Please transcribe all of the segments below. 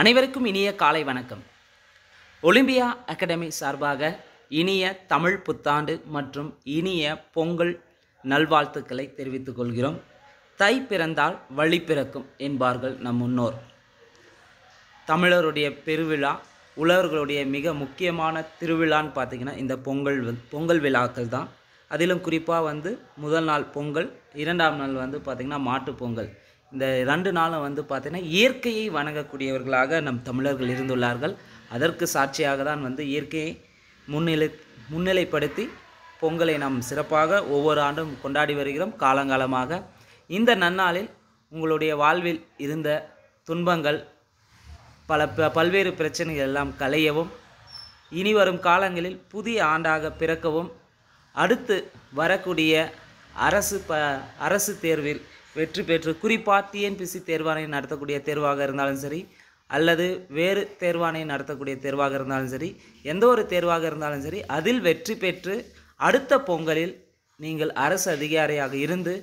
அனைவருக்கும் இனிய காலை வணக்கம் ஒலிம்பியா அகாடமி சார்பாக இனிய தமிழ் புத்தாண்டு மற்றும் இனிய பொங்கல் நல்வாழ்த்துக்களை தெரிவித்துக் கொள்கிறோம் தை பிறந்தால் வழி பிறக்கும் என்பார்கள் நம் முன்னோர் தமிழருடைய பெருவிழா உழவர்களுடைய மிக முக்கியமான திருவிழான்னு பார்த்திங்கன்னா இந்த பொங்கல் பொங்கல் விழாக்கள் தான் அதிலும் குறிப்பாக வந்து முதல் நாள் பொங்கல் இரண்டாம் நாள் வந்து பார்த்திங்கன்னா மாட்டுப்பொங்கல் இந்த ரெண்டு நாளும் வந்து பார்த்தீங்கன்னா இயற்கையை வணங்கக்கூடியவர்களாக நம் தமிழர்கள் இருந்துள்ளார்கள் அதற்கு சாட்சியாக தான் வந்து இயற்கையை முன்னிலை முன்னிலைப்படுத்தி பொங்கலை நாம் சிறப்பாக ஒவ்வொரு ஆண்டும் கொண்டாடி வருகிறோம் காலங்காலமாக இந்த நன்னாளில் உங்களுடைய வாழ்வில் இருந்த துன்பங்கள் பல ப பல்வேறு பிரச்சனைகள் எல்லாம் களையவும் இனி வரும் காலங்களில் புதிய ஆண்டாக பிறக்கவும் அடுத்து வரக்கூடிய அரசு ப அரசு தேர்வில் வெற்றி பெற்று குறிப்பாக டிஎன்பிசி தேர்வாணையம் நடத்தக்கூடிய தேர்வாக இருந்தாலும் சரி அல்லது வேறு தேர்வாணையம் நடத்தக்கூடிய தேர்வாக இருந்தாலும் சரி எந்த ஒரு தேர்வாக இருந்தாலும் சரி அதில் வெற்றி பெற்று அடுத்த பொங்கலில் நீங்கள் அரசு அதிகாரியாக இருந்து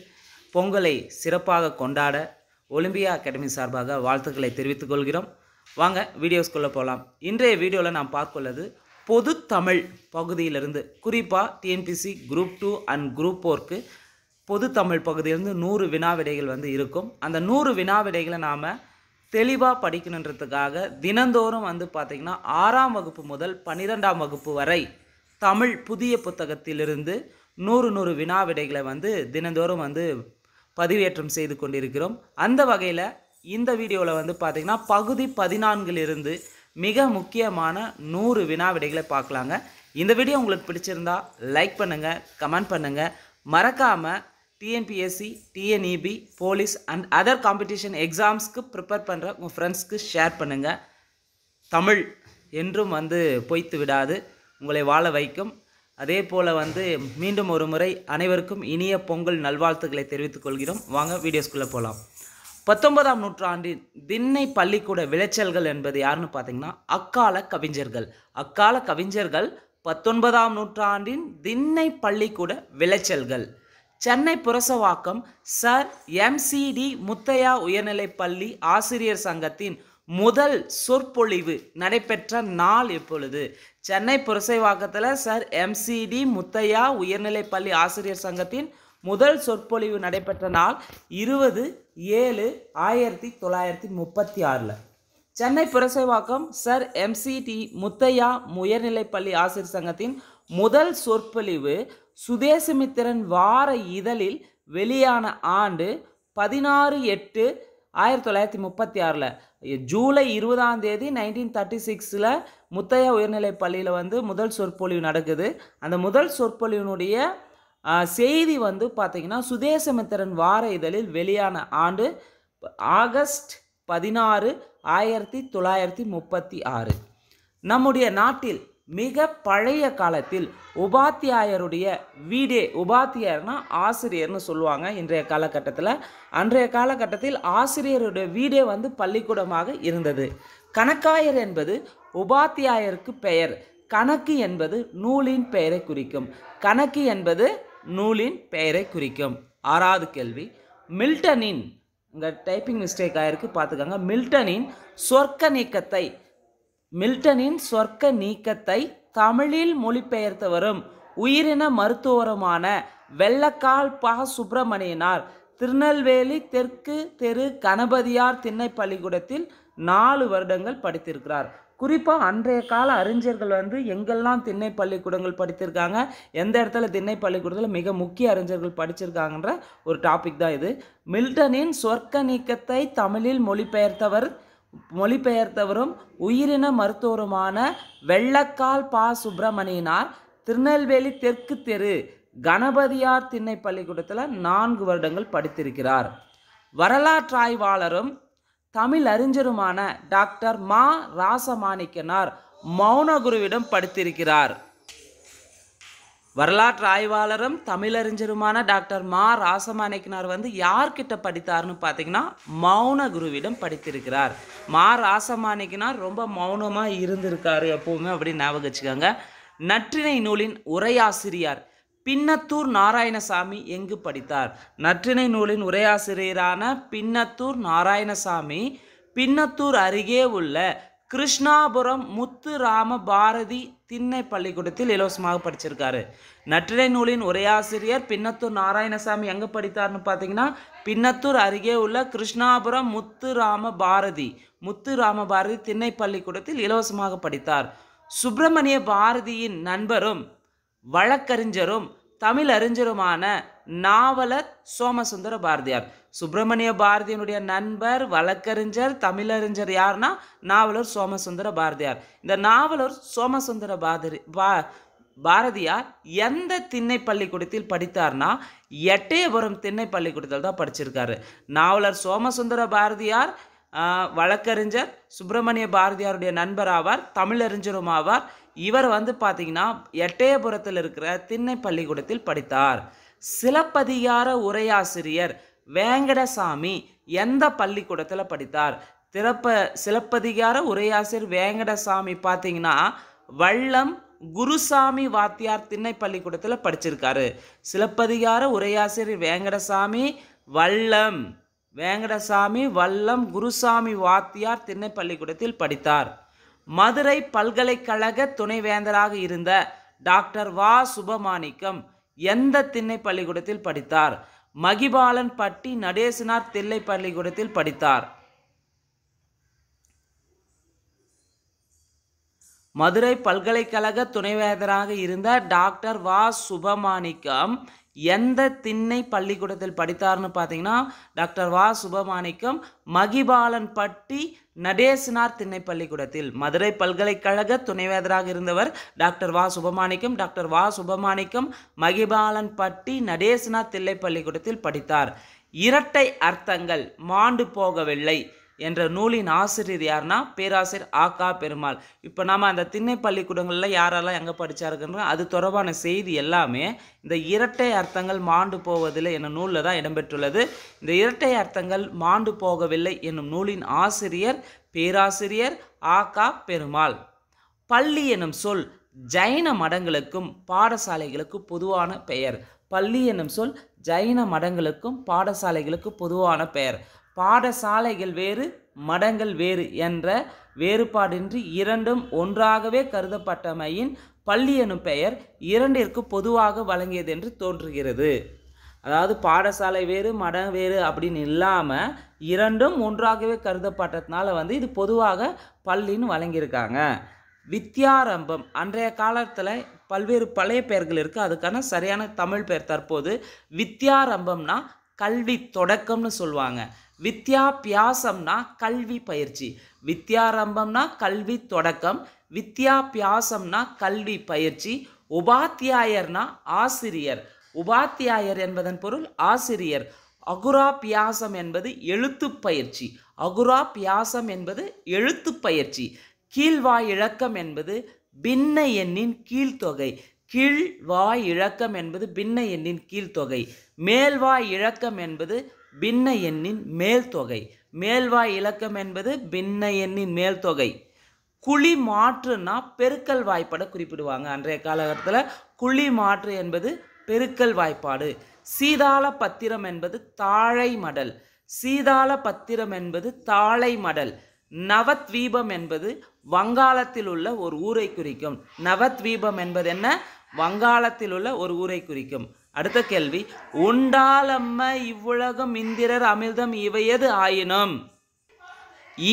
பொங்கலை சிறப்பாக கொண்டாட ஒலிம்பியா அகாடமி சார்பாக வாழ்த்துக்களை தெரிவித்துக் கொள்கிறோம் வாங்க வீடியோஸ்குள்ளே போகலாம் இன்றைய வீடியோவில் நாம் பார்க்கொள்ளது பொது தமிழ் பகுதியிலிருந்து குறிப்பாக TNPSC group two and group ஃபோர்க்கு பொது தமிழ் பகுதியிலிருந்து நூறு வினாவிடைகள் வந்து இருக்கும் அந்த நூறு வினாவிடைகளை நாம் தெளிவாக படிக்கணுன்றதுக்காக தினந்தோறும் வந்து பார்த்திங்கன்னா ஆறாம் வகுப்பு முதல் பன்னிரெண்டாம் வகுப்பு வரை தமிழ் புதிய புத்தகத்திலிருந்து நூறு நூறு வினாவிடைகளை வந்து தினந்தோறும் வந்து பதிவேற்றம் செய்து கொண்டிருக்கிறோம் அந்த வகையில் இந்த வீடியோவில் வந்து பார்த்திங்கன்னா பகுதி பதினான்கிலிருந்து மிக முக்கியமான நூறு வினாவிடைகளை பார்க்கலாங்க இந்த வீடியோ உங்களுக்கு பிடிச்சிருந்தா லைக் பண்ணுங்கள் கமெண்ட் பண்ணுங்கள் மறக்காமல் TNPSC TNEB police and other competition எக்ஸாம்ஸ்க்கு ப்ரிப்பேர் பண்ணுற உங்கள் ஃப்ரெண்ட்ஸ்க்கு ஷேர் பண்ணுங்கள் தமிழ் என்றும் வந்து பொய்த்து விடாது உங்களை வாழ வைக்கும் அதே போல் வந்து மீண்டும் ஒரு முறை அனைவருக்கும் இனிய பொங்கல் நல்வாழ்த்துக்களை தெரிவித்துக் கொள்கிறோம் வாங்க வீடியோஸ்குள்ளே போகலாம் பத்தொன்பதாம் நூற்றாண்டின் திண்ணை பள்ளிக்கூட விளைச்சல்கள் என்பது யாருன்னு பார்த்தீங்கன்னா அக்கால கவிஞர்கள் அக்கால கவிஞர்கள் பத்தொன்பதாம் நூற்றாண்டின் திண்ணை பள்ளிக்கூட விளைச்சல்கள் சென்னை புரசவாக்கம் சர் எம்சிடி முத்தையா உயர்நிலைப் பள்ளி ஆசிரியர் சங்கத்தின் முதல் சொற்பொழிவு நடைபெற்ற நாள் எப்பொழுது சென்னை புரசைவாக்கத்தில் சர் எம்சிடி முத்தையா உயர்நிலைப் பள்ளி ஆசிரியர் சங்கத்தின் முதல் சொற்பொழிவு நடைபெற்ற நாள் இருபது ஏழு ஆயிரத்தி தொள்ளாயிரத்தி முப்பத்தி ஆறில் சென்னை புரசைவாக்கம் சர் எம்சிடி முத்தையா உயர்நிலைப்பள்ளி ஆசிரியர் சங்கத்தின் முதல் சொற்பொழிவு சுதேசமித்திரன் வார இதழில் வெளியான ஆண்டு பதினாறு எட்டு ஆயிரத்தி தொள்ளாயிரத்தி முப்பத்தி ஆறில் ஜூலை இருபதாம் தேதி நைன்டீன் தேர்ட்டி சிக்ஸில் முத்தையா உயர்நிலைப் பள்ளியில் வந்து முதல் சொற்பொழிவு நடக்குது அந்த முதல் சொற்பொழிவினுடைய செய்தி வந்து பார்த்திங்கன்னா சுதேசமித்திரன் வார இதழில் வெளியான ஆண்டு ஆகஸ்ட் பதினாறு ஆயிரத்தி தொள்ளாயிரத்தி முப்பத்தி ஆறு நம்முடைய நாட்டில் மிக பழைய காலத்தில் உபாத்தியாயருடைய வீடே உபாத்தியார்னா ஆசிரியர்னு சொல்லுவாங்க இன்றைய காலகட்டத்தில் அன்றைய காலகட்டத்தில் ஆசிரியருடைய வீடே வந்து பள்ளிக்கூடமாக இருந்தது கணக்காயர் என்பது உபாத்தியாயருக்கு பெயர் கணக்கு என்பது நூலின் பெயரை குறிக்கும் கணக்கு என்பது நூலின் பெயரை குறிக்கும் ஆறாவது கேள்வி மில்டனின் இங்கே டைப்பிங் மிஸ்டேக் ஆகிருக்கு பார்த்துக்கோங்க மில்டனின் சொர்க்க நீக்கத்தை மில்டனின் சொர்க்க நீக்கத்தை தமிழில் மொழிபெயர்த்தவரும் உயிரின மருத்துவருமான வெள்ளக்கால் ப சுப்பிரமணியனார் திருநெல்வேலி தெற்கு தெரு கணபதியார் திண்ணை பள்ளிக்கூடத்தில் நாலு வருடங்கள் படித்திருக்கிறார் குறிப்பாக அன்றைய கால அறிஞர்கள் வந்து எங்கெல்லாம் திண்ணை பள்ளிக்கூடங்கள் படித்திருக்காங்க எந்த இடத்துல திண்ணை பள்ளிக்கூடத்தில் மிக முக்கிய அறிஞர்கள் படிச்சிருக்காங்கன்ற ஒரு டாபிக் தான் இது மில்டனின் சொர்க்க நீக்கத்தை தமிழில் மொழிபெயர்த்தவர் மொழிபெயர்த்தவரும் உயிரின மருத்துவருமான வெள்ளக்கால் பா சுப்பிரமணியனார் திருநெல்வேலி தெற்கு தெரு கணபதியார் திண்ணை பள்ளிக்கூடத்தில் நான்கு வருடங்கள் படித்திருக்கிறார் வரலாற்றாய்வாளரும் தமிழ் அறிஞருமான டாக்டர் மா ராசமாணிக்கனார் மௌனகுருவிடம் படித்திருக்கிறார் வரலாற்று ஆய்வாளரும் தமிழறிஞருமான டாக்டர் மா ராசமாணிக்கனார் வந்து யார்கிட்ட படித்தார்னு பார்த்தீங்கன்னா மௌன குருவிடம் படித்திருக்கிறார் மா ராசமாணிக்கனார் ரொம்ப மௌனமாக இருந்திருக்காரு எப்போவுமே அப்படின்னு ஞாபகம் வச்சுக்கோங்க நற்றினை நூலின் உரையாசிரியார் பின்னத்தூர் நாராயணசாமி எங்கு படித்தார் நற்றினை நூலின் உரையாசிரியரான பின்னத்தூர் நாராயணசாமி பின்னத்தூர் அருகே உள்ள கிருஷ்ணாபுரம் முத்துராம பாரதி திண்ணை பள்ளிக்கூடத்தில் இலவசமாக படிச்சிருக்காரு நற்றினை நூலின் ஒரே ஆசிரியர் பின்னத்தூர் நாராயணசாமி எங்கே படித்தார்னு பார்த்தீங்கன்னா பின்னத்தூர் அருகே உள்ள கிருஷ்ணாபுரம் முத்துராம பாரதி முத்துராம பாரதி திண்ணை பள்ளிக்கூடத்தில் இலவசமாக படித்தார் சுப்பிரமணிய பாரதியின் நண்பரும் வழக்கறிஞரும் தமிழ் அறிஞருமான நாவலர் சோமசுந்தர பாரதியார் சுப்பிரமணிய பாரதியினுடைய நண்பர் வழக்கறிஞர் தமிழறிஞர் யாருன்னா நாவலர் சோமசுந்தர பாரதியார் இந்த நாவலர் சோமசுந்தர பாரதி பா பாரதியார் எந்த திண்ணை பள்ளிக்கூடத்தில் படித்தார்னா எட்டயபுரம் திண்ணை பள்ளிக்கூடத்தில் தான் படிச்சிருக்காரு நாவலர் சோமசுந்தர பாரதியார் வழக்கறிஞர் சுப்பிரமணிய பாரதியாருடைய நண்பர் ஆவார் தமிழறிஞரும் ஆவார் இவர் வந்து பார்த்தீங்கன்னா எட்டயபுரத்தில் இருக்கிற திண்ணை பள்ளிக்கூடத்தில் படித்தார் சிலப்பதிகார உரையாசிரியர் வேங்கடசாமி எந்த பள்ளிக்கூடத்தில் படித்தார் திறப்ப சிலப்பதிகார உரையாசிரியர் வேங்கடசாமி பார்த்தீங்கன்னா வள்ளம் குருசாமி வாத்தியார் திண்ணை பள்ளிக்கூடத்தில் படிச்சிருக்காரு சிலப்பதிகார உரையாசிரியர் வேங்கடசாமி வல்லம் வேங்கடசாமி வல்லம் குருசாமி வாத்தியார் திண்ணை பள்ளிக்கூடத்தில் படித்தார் மதுரை பல்கலைக்கழக துணைவேந்தராக இருந்த டாக்டர் வா சுபமாணிக்கம் எந்த திண்ணை பள்ளிக்கூடத்தில் படித்தார் மகிபாலன் பட்டி நடேசனார் தில்லை பள்ளிக்கூடத்தில் படித்தார் மதுரை பல்கலைக்கழக துணைவேதராக இருந்த டாக்டர் வா சுபமாணிக்கம் எந்த திண்ணை பள்ளிக்கூடத்தில் படித்தார்னு பார்த்தீங்கன்னா டாக்டர் வா சுபமாணிக்கம் மகிபாலன் பட்டி நடேசனார் திண்ணை பள்ளிக்கூடத்தில் மதுரை பல்கலைக்கழக துணைவேதராக இருந்தவர் டாக்டர் வா சுபமாணிக்கம் டாக்டர் வா சுபமானிக்கம் மகிபாலன் பட்டி நடேசனார் தில்லை பள்ளிக்கூடத்தில் படித்தார் இரட்டை அர்த்தங்கள் மாண்டு போகவில்லை என்ற நூலின் ஆசிரியர் யாருன்னா பேராசிரியர் ஆக்கா பெருமாள் இப்போ நாம் அந்த திண்ணை பள்ளிக்கூடங்களில் யாரெல்லாம் எங்கே படித்தாருக்குன்ற அது தொடர்பான செய்தி எல்லாமே இந்த இரட்டை அர்த்தங்கள் மாண்டு போவதில்லை என்னும் நூலில் தான் இடம்பெற்றுள்ளது இந்த இரட்டை அர்த்தங்கள் மாண்டு போகவில்லை என்னும் நூலின் ஆசிரியர் பேராசிரியர் ஆக்கா பெருமாள் பள்ளி எனும் சொல் ஜைன மடங்களுக்கும் பாடசாலைகளுக்கு பொதுவான பெயர் பள்ளி என்னும் சொல் ஜைன மடங்களுக்கும் பாடசாலைகளுக்கு பொதுவான பெயர் பாடசாலைகள் வேறு மடங்கள் வேறு என்ற வேறுபாடின்றி இரண்டும் ஒன்றாகவே கருதப்பட்டமையின் பள்ளி எனும் பெயர் இரண்டிற்கு பொதுவாக வழங்கியது என்று தோன்றுகிறது அதாவது பாடசாலை வேறு மடம் வேறு அப்படின்னு இல்லாமல் இரண்டும் ஒன்றாகவே கருதப்பட்டதுனால வந்து இது பொதுவாக பள்ளின்னு வழங்கியிருக்காங்க வித்யாரம்பம் அன்றைய காலத்தில் பல்வேறு பழைய பெயர்கள் இருக்குது அதுக்கான சரியான தமிழ் பெயர் தற்போது வித்யாரம்பம்னா கல்வி தொடக்கம்னு சொல்லுவாங்க வித்யாபியாசம்னா கல்வி பயிற்சி வித்யாரம்பம்னா கல்வி தொடக்கம் வித்யாபியாசம்னா கல்வி பயிற்சி உபாத்தியாயர்னா ஆசிரியர் உபாத்தியாயர் என்பதன் பொருள் ஆசிரியர் அகுரா பியாசம் என்பது எழுத்து பயிற்சி அகுரா பியாசம் என்பது எழுத்து பயிற்சி கீழ்வாய் இழக்கம் என்பது பின்ன எண்ணின் கீழ்த்தொகை கீழ்வாய் இழக்கம் என்பது பின்ன எண்ணின் கீழ்த்தொகை மேல்வாய் இழக்கம் என்பது பின்ன எண்ணின் மேல் தொகை மேல்வாய் இலக்கம் என்பது பின்ன எண்ணின் மேல் தொகை குழி மாற்றுன்னா பெருக்கல் வாய்ப்பட குறிப்பிடுவாங்க அன்றைய காலகட்டத்தில் குழி மாற்று என்பது பெருக்கல் வாய்ப்பாடு சீதாள பத்திரம் என்பது தாழை மடல் சீதாள பத்திரம் என்பது தாழை மடல் நவத்வீபம் என்பது வங்காளத்தில் உள்ள ஒரு ஊரை குறிக்கும் நவத்வீபம் என்பது என்ன வங்காளத்தில் உள்ள ஒரு ஊரை குறிக்கும் அடுத்த கேள்வி உண்டாலம்ம இவ்வுலகம் இந்திரர் அமிர்தம் இவையது ஆயினும்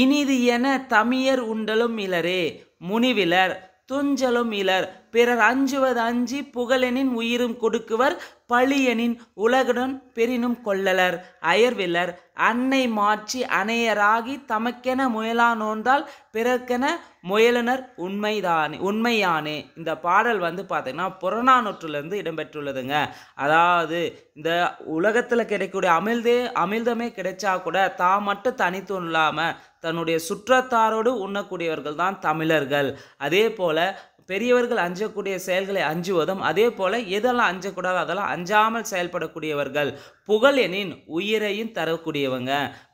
இனிது என தமியர் உண்டலும் இலரே முனிவிலர் துஞ்சலும் இலர் பிறர் அஞ்சுவது அஞ்சி புகழெனின் உயிரும் கொடுக்குவர் பழியனின் உலகுடன் பெரினும் கொள்ளலர் அயர்விலர் அன்னை மாற்றி அணையராகி தமக்கென முயலா நோந்தால் பிறர்க்கென முயலினர் உண்மைதானே உண்மையானே இந்த பாடல் வந்து பார்த்திங்கன்னா புறநானூற்றுலேருந்து இடம்பெற்றுள்ளதுங்க அதாவது இந்த உலகத்தில் கிடைக்கக்கூடிய அமிழ்தே அமிழ்தமே கிடைச்சா கூட தான் மட்டும் தனித்துவம் இல்லாமல் தன்னுடைய சுற்றத்தாரோடு உண்ணக்கூடியவர்கள் தான் தமிழர்கள் அதே போல் பெரியவர்கள் அஞ்சக்கூடிய செயல்களை அஞ்சுவதும் அதே போல் எதெல்லாம் அஞ்சக்கூடாதோ அதெல்லாம் அஞ்சாமல் செயல்படக்கூடியவர்கள் புகழெனின் உயிரையும் தரக்கூடியவங்க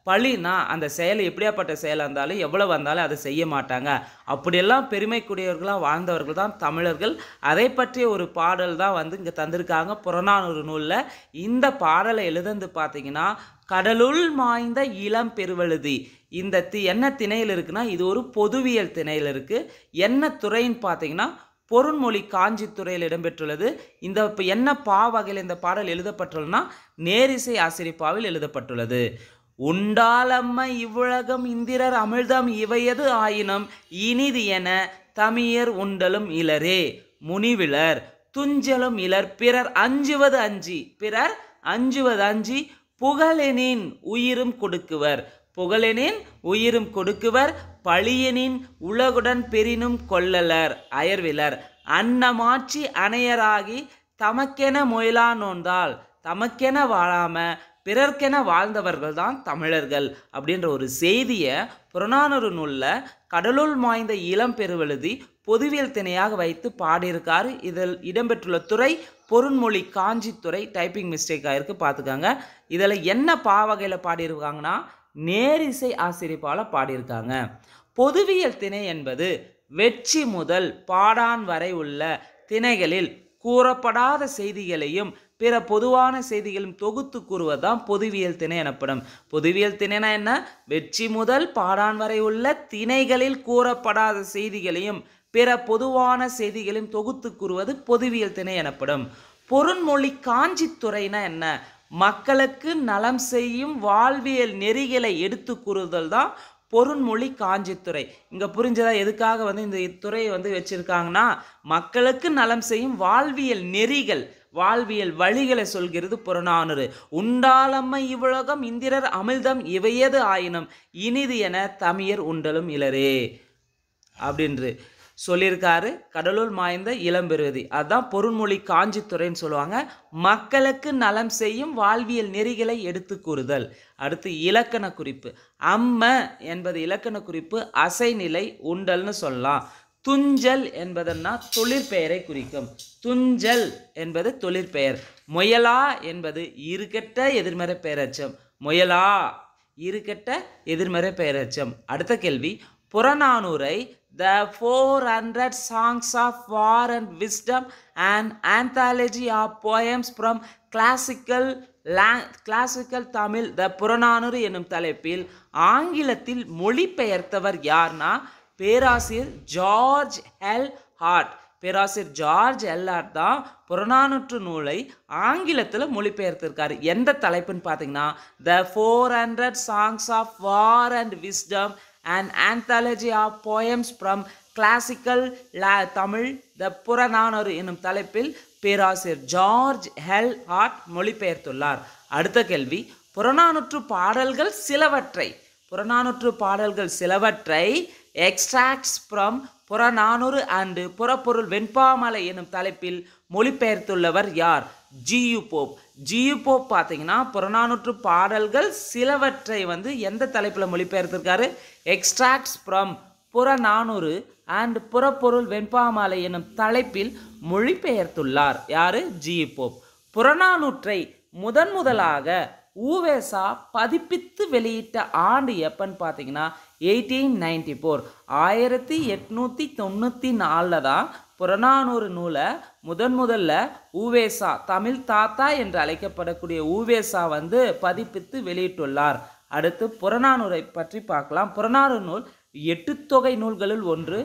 பழினா அந்த செயல் எப்படியாப்பட்ட செயலாக இருந்தாலும் எவ்வளோ வந்தாலும் அதை செய்ய மாட்டாங்க அப்படியெல்லாம் பெருமைக்குரியவர்களாக வாழ்ந்தவர்கள் தான் தமிழர்கள் அதை பற்றிய ஒரு பாடல் தான் வந்து இங்கே தந்திருக்காங்க புறநானூறு நூலில் இந்த பாடலை எழுதந்து பார்த்தீங்கன்னா கடலுள் மாய்ந்த இளம் பெருவழுதி இந்த தி என்ன திணையில் இருக்குன்னா இது ஒரு பொதுவியல் திணையில் இருக்குது என்ன துறைன்னு பார்த்தீங்கன்னா பொருண்மொழி காஞ்சி துறையில் இடம்பெற்றுள்ளது இந்த இப்போ என்ன பா வகையில் இந்த பாடல் எழுதப்பட்டுள்ளதுன்னா நேரிசை ஆசிரியப்பாவில் எழுதப்பட்டுள்ளது உண்டாலம்ம இவ்வுலகம் இந்திரர் அமிழ்தம் இவையது ஆயினும் இனிது என தமியர் உண்டலும் இலரே முனிவிலர் துஞ்சலும் இலர் பிறர் அஞ்சுவது அஞ்சி பிறர் அஞ்சுவது அஞ்சி புகழெனின் உயிரும் கொடுக்குவர் புகழெனின் உயிரும் கொடுக்குவர் பழியனின் உலகுடன் பெரினும் கொள்ளலர் அயர்விலர் அன்னமாட்சி அணையராகி தமக்கென முயலா நோந்தால் தமக்கென வாழாம பிறர்க்கென வாழ்ந்தவர்கள் தான் தமிழர்கள் அப்படின்ற ஒரு செய்தியை புறநானூறு நூலில் கடலுள் மாய்ந்த இளம் பெருவெழுதி பொதுவியல் திணையாக வைத்து பாடியிருக்காரு இதில் இடம்பெற்றுள்ள துறை பொருண்மொழி காஞ்சித்துறை டைப்பிங் மிஸ்டேக் ஆகிருக்கு பார்த்துக்காங்க இதில் என்ன பாவகையில் பாடியிருக்காங்கன்னா நேரிசை ஆசிரியப்பால் பாடியிருக்காங்க பொதுவியல் திணை என்பது வெற்றி முதல் பாடான் வரை உள்ள திணைகளில் கூறப்படாத செய்திகளையும் பிற பொதுவான செய்திகளும் தொகுத்து கூறுவதுதான் பொதுவியல் திணை எனப்படும் பொதுவியல் திணைனா என்ன வெற்றி முதல் பாடான் வரை உள்ள திணைகளில் கூறப்படாத செய்திகளையும் பிற பொதுவான செய்திகளையும் தொகுத்து கூறுவது பொதுவியல் திணை எனப்படும் பொருண்மொழி காஞ்சித்துறைனா என்ன மக்களுக்கு நலம் செய்யும் வாழ்வியல் நெறிகளை எடுத்து கூறுதல் தான் பொருண்மொழி காஞ்சித்துறை இங்கே புரிஞ்சதா எதுக்காக வந்து இந்த துறையை வந்து வச்சுருக்காங்கன்னா மக்களுக்கு நலம் செய்யும் வாழ்வியல் நெறிகள் வாழ்வியல் வழிகளை சொல்கிறது புறநானூறு உண்டாலம்மை இவ்வுலகம் இந்திரர் அமிழ்தம் இவையது ஆயினும் இனிது என தமியர் உண்டலும் இளரே அப்படின்று சொல்லியிருக்காரு கடலூர் மாய்ந்த இளம்பெருவதி அதுதான் பொருள்மொழி காஞ்சித்துறைன்னு சொல்லுவாங்க மக்களுக்கு நலம் செய்யும் வாழ்வியல் நெறிகளை எடுத்து கூறுதல் அடுத்து இலக்கண குறிப்பு அம்ம என்பது இலக்கண குறிப்பு அசைநிலை உண்டல்னு சொல்லலாம் துஞ்சல் என்பதுன்னா தொழிற்பெயரை குறிக்கும் துஞ்சல் என்பது தொழிற்பெயர் முயலா என்பது இருக்கட்ட எதிர்மறை பெயரச்சம் முயலா இருக்கட்ட எதிர்மறை பெயரச்சம் அடுத்த கேள்வி புறநானூரை the four hundred songs of war and wisdom and anthology of poems from classical லே கிளாசிக்கல் தமிழ் த புறநானூறு என்னும் தலைப்பில் ஆங்கிலத்தில் மொழிபெயர்த்தவர் யார்னா பேராசிரியர் ஜார்ஜ் எல் ஹார்ட் பேராசிரியர் ஜார்ஜ் எல்ஆர் தான் புறநானூற்று நூலை ஆங்கிலத்தில் மொழிபெயர்த்திருக்காரு எந்த தலைப்புன்னு பார்த்தீங்கன்னா the four hundred songs of war and wisdom and anthology of poems from classical லா தமிழ் த புறநானூறு என்னும் தலைப்பில் பேராசிரியர் ஜார்ஜ் ஹெல் ஹார்ட் மொழிபெயர்த்துள்ளார் அடுத்த கேள்வி புறநானூற்று பாடல்கள் சிலவற்றை புறநானூற்று பாடல்கள் சிலவற்றை extracts from Purananuru and Purapporul Venbamalai எனும் தலைப்பில் மொழிபெயர்த்துள்ளவர் யார் ஜியு போப் ஜியு போப் பார்த்தீங்கன்னா புறநானூற்று பாடல்கள் சிலவற்றை வந்து எந்த தலைப்பில் மொழிபெயர்த்திருக்காரு extracts from Purananuru and Purapporul Venbamalai எனும் தலைப்பில் மொழிபெயர்த்துள்ளார் யார் ஜியு போப் புறநானூற்றை முதன் முதலாக ஊவேசா பதிப்பித்து வெளியிட்ட ஆண்டு எப்பன்னு பார்த்தீங்கன்னா எயிட்டீன் நைன்டி ஃபோர் ஆயிரத்தி எட்நூற்றி தொண்ணூற்றி நாலில் தான் புறநானூறு நூலை முதன் முதல்ல ஊவேசா தமிழ் தாத்தா என்று அழைக்கப்படக்கூடிய ஊவேசா வந்து பதிப்பித்து வெளியிட்டுள்ளார் அடுத்து புறநானூரை பற்றி பார்க்கலாம் புறநானூறு நூல் எட்டு தொகை நூல்களில் ஒன்று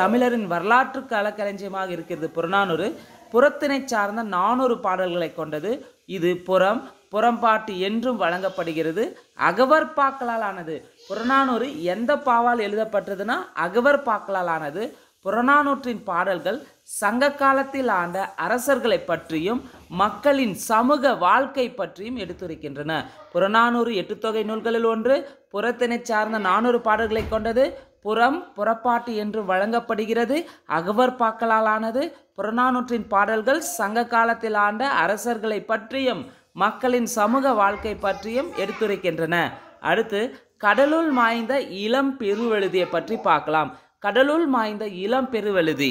தமிழரின் வரலாற்று கலக்கலஞ்சியமாக இருக்கிறது புறநானூறு புறத்தினை சார்ந்த நானூறு பாடல்களை கொண்டது இது புறம் புறம்பாட்டு என்றும் வழங்கப்படுகிறது அகவர் பாக்களால் ஆனது புறநானூறு எந்த பாவால் எழுதப்பட்டதுன்னா அகவர் பாக்களால் ஆனது புறநானூற்றின் பாடல்கள் சங்க காலத்தில் ஆண்ட அரசர்களை பற்றியும் மக்களின் சமூக வாழ்க்கை பற்றியும் எடுத்துரைக்கின்றன புறநானூறு எட்டுத்தொகை நூல்களில் ஒன்று புறத்தினை சார்ந்த நானூறு பாடல்களை கொண்டது புறம் புறப்பாட்டு என்று வழங்கப்படுகிறது அகவர் பாக்களால் ஆனது புறநானூற்றின் பாடல்கள் சங்க காலத்தில் ஆண்ட அரசர்களை பற்றியும் மக்களின் சமூக வாழ்க்கை பற்றியும் எடுத்துரைக்கின்றன அடுத்து கடலுள் மாய்ந்த இளம் பெருவெழுதியை பற்றி பார்க்கலாம் கடலுள் மாய்ந்த இளம் பெருவெழுதி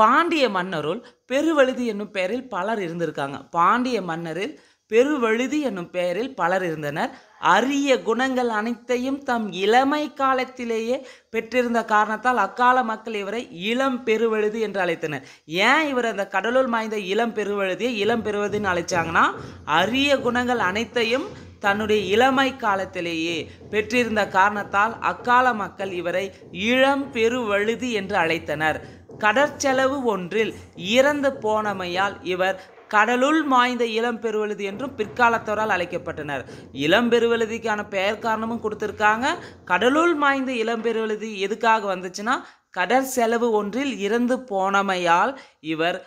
பாண்டிய மன்னருள் பெருவழுதி என்னும் பெயரில் பலர் இருந்திருக்காங்க பாண்டிய மன்னரில் பெருவழுதி என்னும் பெயரில் பலர் இருந்தனர் அரிய குணங்கள் அனைத்தையும் தம் இளமை காலத்திலேயே பெற்றிருந்த காரணத்தால் அக்கால மக்கள் இவரை இளம் பெருவழுது என்று அழைத்தனர் ஏன் இவர் அந்த கடலுள் மாய்ந்த இளம் பெருவழுதியை இளம் பெருவதுன்னு அழைச்சாங்கன்னா அரிய குணங்கள் அனைத்தையும் தன்னுடைய இளமை காலத்திலேயே பெற்றிருந்த காரணத்தால் அக்கால மக்கள் இவரை இளம் பெருவழுதி என்று அழைத்தனர் கடற்செலவு ஒன்றில் இறந்து போனமையால் இவர் கடலுள் மாய்ந்த இளம் பெருவழுதி என்றும் பிற்காலத்தவரால் அழைக்கப்பட்டனர் இளம் பெருவழுதிக்கான பெயர் காரணமும் கொடுத்துருக்காங்க கடலுள் மாய்ந்த இளம் பெருவழுதி எதுக்காக வந்துச்சுன்னா கடற் செலவு ஒன்றில் இறந்து போனமையால் இவர்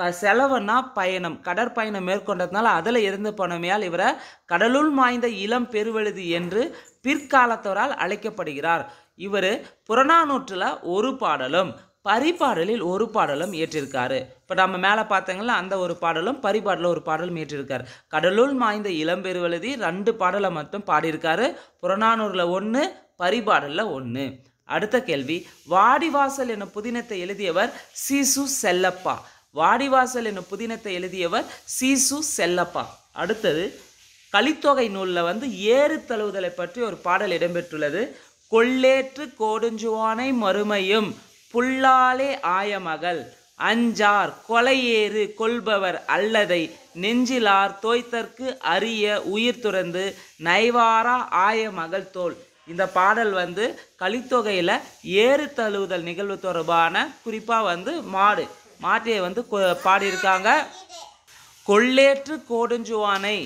க செலவுனா பயணம் கடற்பயணம் மேற்கொண்டதுனால அதில் இருந்து போனமையால் இவரை கடலுள் மாய்ந்த இளம் பெருவெழுதி என்று பிற்காலத்தோரால் அழைக்கப்படுகிறார் இவர் புறநானூற்றில் ஒரு பாடலும் பரிபாடலில் ஒரு பாடலும் இயற்றியிருக்காரு இப்போ நம்ம மேலே பார்த்தங்களா அந்த ஒரு பாடலும் பரிபாடலில் ஒரு பாடலும் இயற்றியிருக்காரு கடலுள் மாய்ந்த இளம்பெருவழுதி ரெண்டு பாடலை மட்டும் பாடியிருக்காரு புறநானூரில் ஒன்று பரிபாடலில் ஒன்று அடுத்த கேள்வி வாடிவாசல் என புதினத்தை எழுதியவர் சீசு செல்லப்பா வாடிவாசல் என புதினத்தை எழுதியவர் சீசு செல்லப்பா அடுத்தது கலித்தொகை நூலில் வந்து ஏறு தழுவுதலை பற்றி ஒரு பாடல் இடம்பெற்றுள்ளது கொள்ளேற்று கோடுஞ்சுவானை மறுமையும் புல்லாலே ஆயமகள் அஞ்சார் கொலையேறு கொள்பவர் அல்லதை நெஞ்சிலார் தோய்த்தற்கு அரிய உயிர் துறந்து நைவாரா ஆய மகள் தோல் இந்த பாடல் வந்து கலித்தொகையில் ஏறு தழுவுதல் நிகழ்வு தொடர்பான குறிப்பாக வந்து மாடு மாட்டியை வந்து பாடியிருக்காங்க கொள்ளேற்று கோடுஞ்சுவானை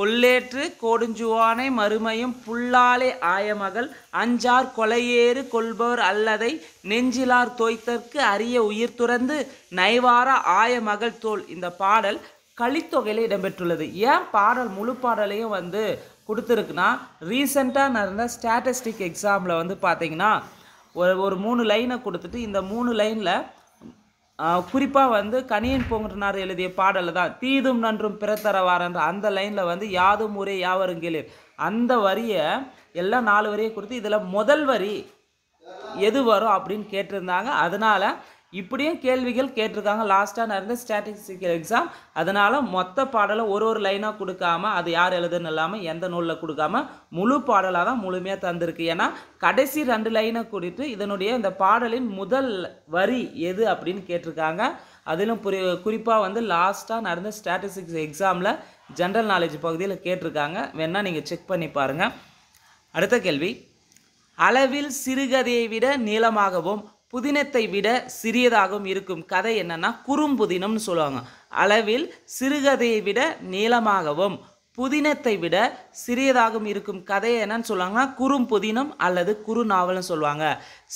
கொள்ளேற்று கொடுஞ்சுவானை மறுமையும் புல்லாலே ஆயமகள் அஞ்சார் கொலையேறு கொள்பவர் அல்லதை நெஞ்சிலார் தோய்த்தற்கு அரிய உயிர் துறந்து நைவார ஆயமகள் தோல் இந்த பாடல் கலித்தொகையில் இடம்பெற்றுள்ளது ஏன் பாடல் முழு பாடலையும் வந்து கொடுத்துருக்குன்னா ரீசெண்டாக நடந்த ஸ்டாட்டிஸ்டிக் எக்ஸாமில் வந்து பார்த்தீங்கன்னா ஒரு ஒரு மூணு லைனை கொடுத்துட்டு இந்த மூணு லைனில் குறிப்பாக வந்து கணியன் பூங்குன்றனார் எழுதிய பாடலில் தான் தீதும் நன்றும் பிறத்தரவாரன்ற அந்த லைனில் வந்து யாதும் ஊரே யாவருங்கிலே அந்த வரியை எல்லாம் நாலு வரியை கொடுத்து இதில் முதல் வரி எது வரும் அப்படின்னு கேட்டிருந்தாங்க அதனால் இப்படியும் கேள்விகள் கேட்டிருக்காங்க லாஸ்ட்டாக நடந்த ஸ்டாட்டிஸ்டிக்கல் எக்ஸாம் அதனால் மொத்த பாடலை ஒரு ஒரு லைனாக கொடுக்காம அது யார் எழுதுன்னு இல்லாமல் எந்த நூலில் கொடுக்காம முழு பாடலாக தான் முழுமையாக தந்திருக்கு ஏன்னா கடைசி ரெண்டு லைனை கூட்டிட்டு இதனுடைய இந்த பாடலின் முதல் வரி எது அப்படின்னு கேட்டிருக்காங்க அதிலும் புரி குறிப்பாக வந்து லாஸ்ட்டாக நடந்த ஸ்டாட்டிஸ்டிக்ஸ் எக்ஸாமில் ஜென்ரல் நாலேஜ் பகுதியில் கேட்டிருக்காங்க வேணால் நீங்கள் செக் பண்ணி பாருங்கள் அடுத்த கேள்வி அளவில் சிறுகதையை விட நீளமாகவும் புதினத்தை விட சிறியதாகவும் இருக்கும் கதை என்னென்னா குறும்புதினம்னு சொல்லுவாங்க அளவில் சிறுகதையை விட நீளமாகவும் புதினத்தை விட சிறியதாகவும் இருக்கும் கதை என்னன்னு சொல்லுவாங்கன்னா குறும்புதினம் அல்லது குறு நாவல்னு சொல்லுவாங்க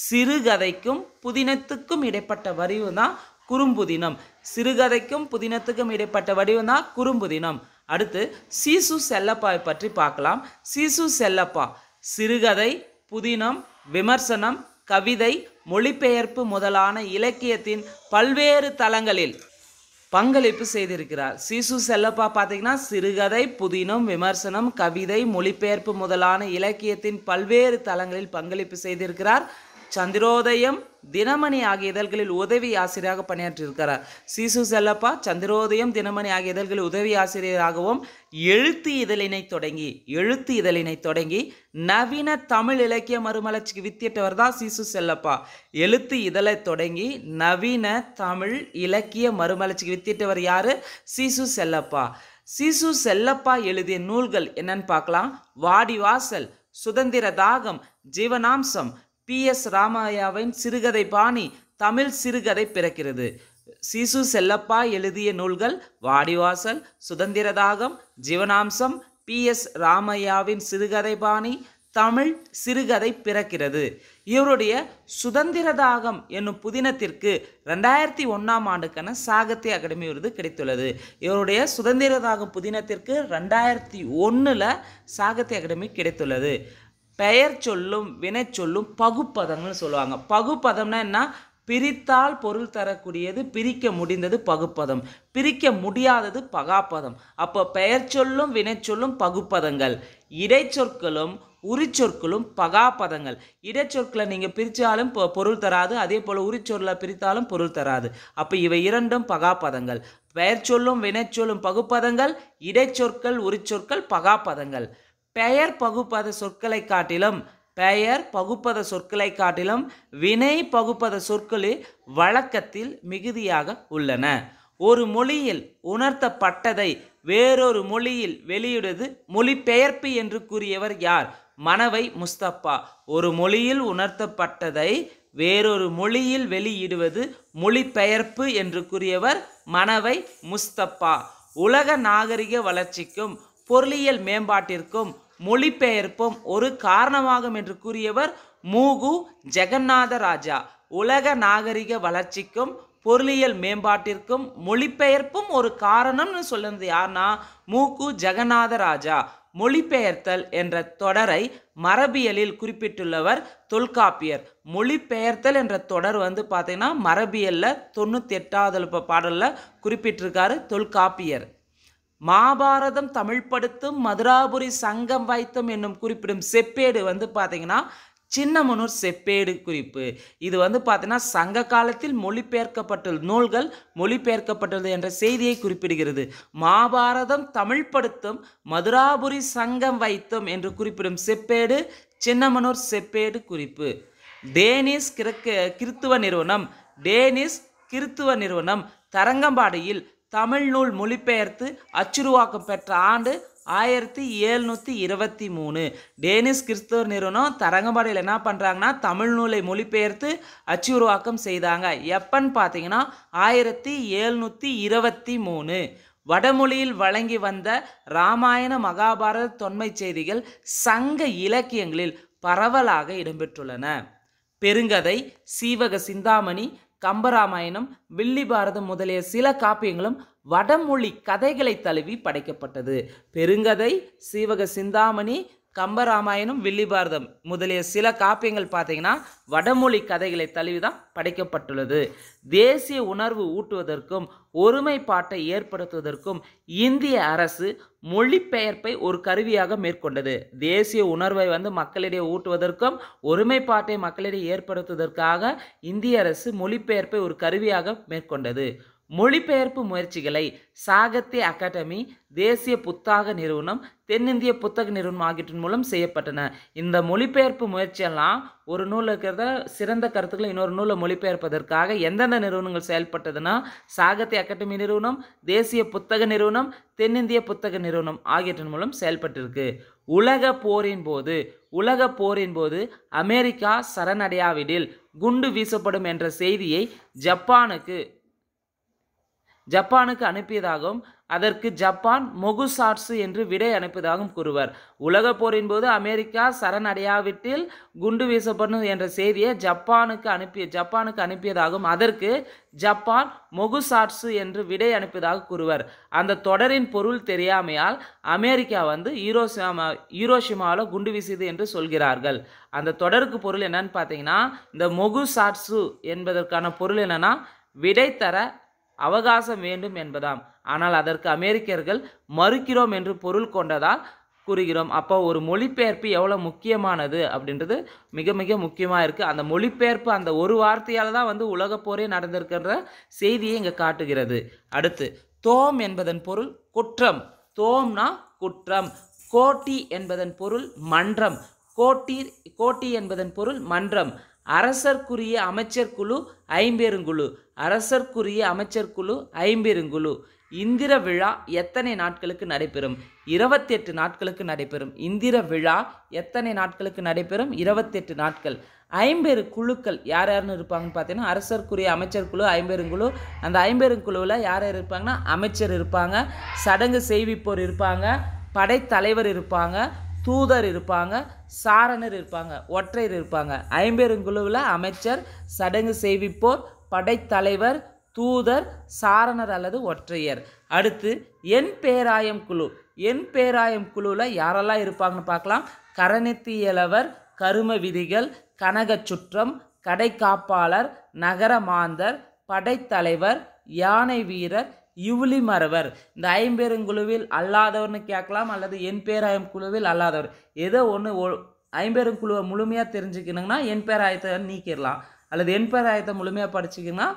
சிறுகதைக்கும் புதினத்துக்கும் இடைப்பட்ட வடிவு தான் குறும்புதினம் சிறுகதைக்கும் புதினத்துக்கும் இடைப்பட்ட வடிவம் தான் குறும்புதினம் அடுத்து சீசு செல்லப்பாவை பற்றி பார்க்கலாம் சீசு செல்லப்பா சிறுகதை புதினம் விமர்சனம் கவிதை மொழிபெயர்ப்பு முதலான இலக்கியத்தின் பல்வேறு தளங்களில் பங்களிப்பு செய்திருக்கிறார் சிசு செல்லப்பா பார்த்தீங்கன்னா சிறுகதை புதினம் விமர்சனம் கவிதை மொழிபெயர்ப்பு முதலான இலக்கியத்தின் பல்வேறு தளங்களில் பங்களிப்பு செய்திருக்கிறார் சந்திரோதயம் தினமணி ஆகிய இதழ்களில் உதவி ஆசிரியராக பணியாற்றியிருக்கிறார் சிசு செல்லப்பா சந்திரோதயம் தினமணி ஆகிய இதழ்களில் உதவி ஆசிரியராகவும் எழுத்து இதழினை தொடங்கி எழுத்து இதழினை தொடங்கி நவீன தமிழ் இலக்கிய மறுமலர்ச்சிக்கு வித்தியிட்டவர் தான் சிசு செல்லப்பா எழுத்து இதழை தொடங்கி நவீன தமிழ் இலக்கிய மறுமலர்ச்சிக்கு வித்திட்டவர் யாரு சிசு செல்லப்பா சிசு செல்லப்பா எழுதிய நூல்கள் என்னன்னு பார்க்கலாம் வாடிவாசல் சுதந்திர தாகம் ஜீவனாம்சம் பி எஸ் ராமையாவின் சிறுகதை பாணி தமிழ் சிறுகதை பிறக்கிறது சிசு செல்லப்பா எழுதிய நூல்கள் வாடிவாசல் சுதந்திரதாகம் ஜீவனாம்சம் பி எஸ் ராமையாவின் சிறுகதை பாணி தமிழ் சிறுகதை பிறக்கிறது இவருடைய சுதந்திரதாகம் என்னும் புதினத்திற்கு ரெண்டாயிரத்தி ஒன்றாம் ஆண்டுக்கான சாகித்ய அகாடமி விருது கிடைத்துள்ளது இவருடைய சுதந்திரதாகம் புதினத்திற்கு ரெண்டாயிரத்தி ஒன்றில் சாகித்ய அகாடமி கிடைத்துள்ளது பெயர் சொல்லும் வினைச்சொல்லும் பகுப்பதம்னு சொல்லுவாங்க பகுப்பதம்னா என்ன பிரித்தால் பொருள் தரக்கூடியது பிரிக்க முடிந்தது பகுப்பதம் பிரிக்க முடியாதது பகாப்பதம் அப்போ பெயர் சொல்லும் வினைச்சொல்லும் பகுப்பதங்கள் இடைச்சொற்களும் உரிச்சொற்களும் பகாப்பதங்கள் இடைச்சொற்களை நீங்கள் பிரித்தாலும் பொருள் தராது அதே போல் உரிச்சொருளை பிரித்தாலும் பொருள் தராது அப்போ இவை இரண்டும் பகாப்பதங்கள் பெயர் சொல்லும் வினைச்சொல்லும் பகுப்பதங்கள் இடைச்சொற்கள் உரிச்சொற்கள் பகாப்பதங்கள் பெயர் பகுப்பத சொற்களை காட்டிலும் பெயர் பகுப்பத சொற்களை காட்டிலும் வினை பகுப்பத சொற்களில் வழக்கத்தில் மிகுதியாக உள்ளன ஒரு மொழியில் உணர்த்தப்பட்டதை வேறொரு மொழியில் வெளியிடுவது மொழிபெயர்ப்பு என்று கூறியவர் யார் மனவை முஸ்தப்பா ஒரு மொழியில் உணர்த்தப்பட்டதை வேறொரு மொழியில் வெளியிடுவது மொழிபெயர்ப்பு என்று கூறியவர் மனவை முஸ்தப்பா உலக நாகரிக வளர்ச்சிக்கும் பொருளியல் மேம்பாட்டிற்கும் மொழிபெயர்ப்பும் ஒரு காரணமாகும் என்று கூறியவர் மூகு ஜெகநாத ராஜா உலக நாகரிக வளர்ச்சிக்கும் பொருளியல் மேம்பாட்டிற்கும் மொழிபெயர்ப்பும் ஒரு காரணம்னு சொல்லுறது யார்னா மூக்கு ஜெகநாத ராஜா மொழிபெயர்த்தல் என்ற தொடரை மரபியலில் குறிப்பிட்டுள்ளவர் தொல்காப்பியர் மொழிபெயர்த்தல் என்ற தொடர் வந்து பார்த்தீங்கன்னா மரபியலில் தொண்ணூற்றி எட்டாவது பாடலில் குறிப்பிட்டிருக்காரு தொல்காப்பியர் மாபாரதம் தமிழ் படுத்தும் மதுராபுரி சங்கம் வைத்தம் என்னும் குறிப்பிடும் செப்பேடு வந்து பார்த்தீங்கன்னா சின்னமனூர் செப்பேடு குறிப்பு இது வந்து பார்த்தீங்கன்னா சங்க காலத்தில் மொழிபெயர்க்கப்பட்டுள்ள நூல்கள் மொழிபெயர்க்கப்பட்டுள்ளது என்ற செய்தியை குறிப்பிடுகிறது மாபாரதம் தமிழ்படுத்தும் மதுராபுரி சங்கம் வைத்தம் என்று குறிப்பிடும் செப்பேடு சின்னமனூர் செப்பேடு குறிப்பு டேனிஸ் கிரக்க கிறித்துவ நிறுவனம் டேனிஸ் கிறித்துவ நிறுவனம் தரங்கம்பாடியில் தமிழ் நூல் மொழிபெயர்த்து அச்சுருவாக்கம் பெற்ற ஆண்டு ஆயிரத்தி எழுநூற்றி இருபத்தி மூணு டேனிஷ் கிறிஸ்தவ நிறுவனம் தரங்கம்பாடியில் என்ன பண்ணுறாங்கன்னா தமிழ் நூலை மொழிபெயர்த்து அச்சு உருவாக்கம் செய்தாங்க எப்பன்னு பார்த்தீங்கன்னா ஆயிரத்தி எழுநூற்றி இருபத்தி மூணு வடமொழியில் வழங்கி வந்த இராமாயண மகாபாரத தொன்மை செய்திகள் சங்க இலக்கியங்களில் பரவலாக இடம்பெற்றுள்ளன பெருங்கதை சீவக சிந்தாமணி கம்பராமாயணம் வில்லிபாரதம் முதலிய சில காப்பியங்களும் வடமொழி கதைகளை தழுவி படைக்கப்பட்டது பெருங்கதை சீவக சிந்தாமணி கம்பராமாயணம் வில்லிபாரதம் முதலிய சில காப்பியங்கள் பார்த்தீங்கன்னா வடமொழி கதைகளை தழுவிதான் படைக்கப்பட்டுள்ளது தேசிய உணர்வு ஊட்டுவதற்கும் ஒருமைப்பாட்டை ஏற்படுத்துவதற்கும் இந்திய அரசு மொழிபெயர்ப்பை ஒரு கருவியாக மேற்கொண்டது தேசிய உணர்வை வந்து மக்களிடையே ஊட்டுவதற்கும் ஒருமைப்பாட்டை மக்களிடையே ஏற்படுத்துவதற்காக இந்திய அரசு மொழிபெயர்ப்பை ஒரு கருவியாக மேற்கொண்டது மொழிபெயர்ப்பு முயற்சிகளை சாகித்ய அகாடமி தேசிய புத்தாக நிறுவனம் தென்னிந்திய புத்தக நிறுவனம் ஆகியவற்றின் மூலம் செய்யப்பட்டன இந்த மொழிபெயர்ப்பு முயற்சியெல்லாம் ஒரு நூலில் இருக்கிறத சிறந்த கருத்துக்களை இன்னொரு நூலை மொழிபெயர்ப்பதற்காக எந்தெந்த நிறுவனங்கள் செயல்பட்டதுன்னா சாகித்ய அகாடமி நிறுவனம் தேசிய புத்தக நிறுவனம் தென்னிந்திய புத்தக நிறுவனம் ஆகியவற்றின் மூலம் செயல்பட்டிருக்கு உலக போரின் போது உலக போரின் போது அமெரிக்கா சரணடையாவிடில் குண்டு வீசப்படும் என்ற செய்தியை ஜப்பானுக்கு ஜப்பானுக்கு அனுப்பியதாகவும் அதற்கு ஜப்பான் மொகுசாட்சு என்று விடை அனுப்பியதாகவும் கூறுவர் உலகப் போரின் போது அமெரிக்கா சரணடையாவிட்டில் குண்டு வீசப்படும் என்ற செய்தியை ஜப்பானுக்கு அனுப்பிய ஜப்பானுக்கு அனுப்பியதாகவும் அதற்கு ஜப்பான் மொகுசாட்சு என்று விடை அனுப்பியதாக கூறுவர் அந்த தொடரின் பொருள் தெரியாமையால் அமெரிக்கா வந்து ஈரோசிமா ஈரோஷிமாவில் குண்டு வீசியது என்று சொல்கிறார்கள் அந்த தொடருக்கு பொருள் என்னன்னு பார்த்தீங்கன்னா இந்த மொகுசாட்சு என்பதற்கான பொருள் என்னென்னா விடை தர அவகாசம் வேண்டும் என்பதாம் ஆனால் அதற்கு அமெரிக்கர்கள் மறுக்கிறோம் என்று பொருள் கொண்டதால் கூறுகிறோம் அப்போ ஒரு மொழிபெயர்ப்பு எவ்வளோ முக்கியமானது அப்படின்றது மிக மிக முக்கியமாக இருக்குது அந்த மொழிபெயர்ப்பு அந்த ஒரு வார்த்தையால் தான் வந்து உலகப்போரே நடந்திருக்கின்ற செய்தியை இங்கே காட்டுகிறது அடுத்து தோம் என்பதன் பொருள் குற்றம் தோம்னா குற்றம் கோட்டி என்பதன் பொருள் மன்றம் கோட்டி கோட்டி என்பதன் பொருள் மன்றம் அரசர்க்குரிய குழு ஐம்பெருங்குழு அரசர்க்குரிய அமைச்சர் குழு ஐம்பெருங்குழு இந்திர விழா எத்தனை நாட்களுக்கு நடைபெறும் இருபத்தெட்டு நாட்களுக்கு நடைபெறும் இந்திர விழா எத்தனை நாட்களுக்கு நடைபெறும் இருபத்தெட்டு நாட்கள் ஐம்பேறு குழுக்கள் யார் யாருன்னு இருப்பாங்கன்னு பார்த்தீங்கன்னா அரசர்க்குரிய அமைச்சர் குழு ஐம்பெருங்குழு அந்த ஐம்பெருங்குழுவில் யார் யார் இருப்பாங்கன்னா அமைச்சர் இருப்பாங்க சடங்கு செய்விப்போர் இருப்பாங்க படைத்தலைவர் இருப்பாங்க தூதர் இருப்பாங்க சாரணர் இருப்பாங்க ஒற்றையர் இருப்பாங்க ஐம்பெருங்குழுவில் அமைச்சர் சடங்கு செய்விப்போர் படைத்தலைவர் தூதர் சாரணர் அல்லது ஒற்றையர் அடுத்து என் பேராயம் குழு என் பேராயம் குழுவில் யாரெல்லாம் இருப்பாங்கன்னு பார்க்கலாம் கரணத்தியலவர் கரும விதிகள் கனகச் சுற்றம் கடை காப்பாளர் நகர மாந்தர் படைத்தலைவர் யானை வீரர் இவுலி மறவர் இந்த குழுவில் அல்லாதவர்னு கேட்கலாம் அல்லது என் பேராயம் குழுவில் அல்லாதவர் ஏதோ ஒன்று ஐம்பேரும் குழுவை முழுமையாக தெரிஞ்சுக்கணுங்கன்னா என் பேராயத்தை நீக்கிடலாம் அல்லது என் பேராயத்தை முழுமையாக குழுவில்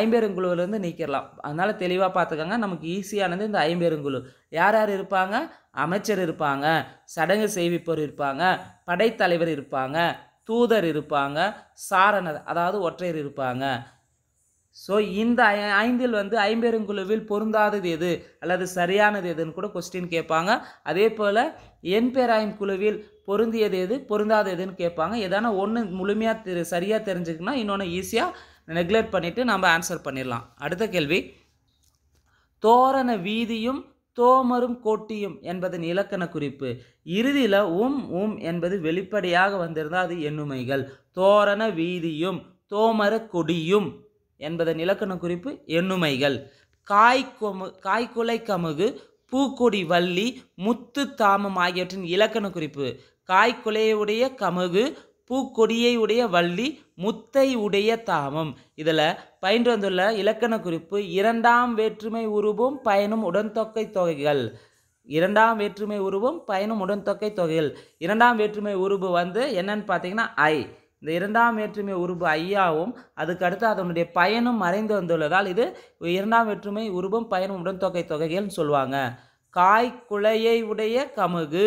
ஐம்பெருங்குழுவிலேருந்து நீக்கிடலாம் அதனால் தெளிவாக பார்த்துக்கோங்க நமக்கு ஈஸியானது இந்த குழு யார் யார் இருப்பாங்க அமைச்சர் இருப்பாங்க சடங்கு செய்விப்பவர் இருப்பாங்க படைத்தலைவர் இருப்பாங்க தூதர் இருப்பாங்க சாரணர் அதாவது ஒற்றையர் இருப்பாங்க ஸோ இந்த ஐந்தில் வந்து ஐம்பெருங்குழுவில் பொருந்தாதது எது அல்லது சரியானது எதுன்னு கூட கொஸ்டின் கேட்பாங்க அதே போல் என் பேராயும் குழுவில் பொருந்தியது எது பொருந்தாதது எதுன்னு கேட்பாங்க எதனா ஒன்று முழுமையாக தெரி சரியாக தெரிஞ்சுக்கணும் இன்னொன்று ஈஸியாக நெக்லெக்ட் பண்ணிவிட்டு நம்ம ஆன்சர் பண்ணிடலாம் அடுத்த கேள்வி தோரண வீதியும் தோமரும் கோட்டியும் என்பதன் இலக்கண குறிப்பு இறுதியில் உம் உம் என்பது வெளிப்படையாக வந்திருந்தால் அது எண்ணுமைகள் தோரண வீதியும் தோமர கொடியும் என்பதன் இலக்கண குறிப்பு எண்ணுமைகள் காய்கொமு காய்குலை கமுகு பூக்கொடி வள்ளி முத்து தாமம் ஆகியவற்றின் இலக்கண குறிப்பு காய்குலையுடைய கமுகு பூக்கொடியை உடைய வள்ளி முத்தை உடைய தாமம் இதில் பயின்று வந்துள்ள இலக்கண குறிப்பு இரண்டாம் வேற்றுமை உருவும் பயனும் உடன்தொக்கை தொகைகள் இரண்டாம் வேற்றுமை உருவும் பயனும் உடன்தொக்கை தொகைகள் இரண்டாம் வேற்றுமை உருவு வந்து என்னன்னு பார்த்தீங்கன்னா ஐ இந்த இரண்டாம் வேற்றுமை உருபு ஐயாவும் அதுக்கடுத்து அதனுடைய பயனும் மறைந்து வந்துள்ளதால் இது இரண்டாம் வேற்றுமை உருபும் பயனும் உடன் தொகை தொகைகள்னு சொல்லுவாங்க காய் குலையை உடைய கமுகு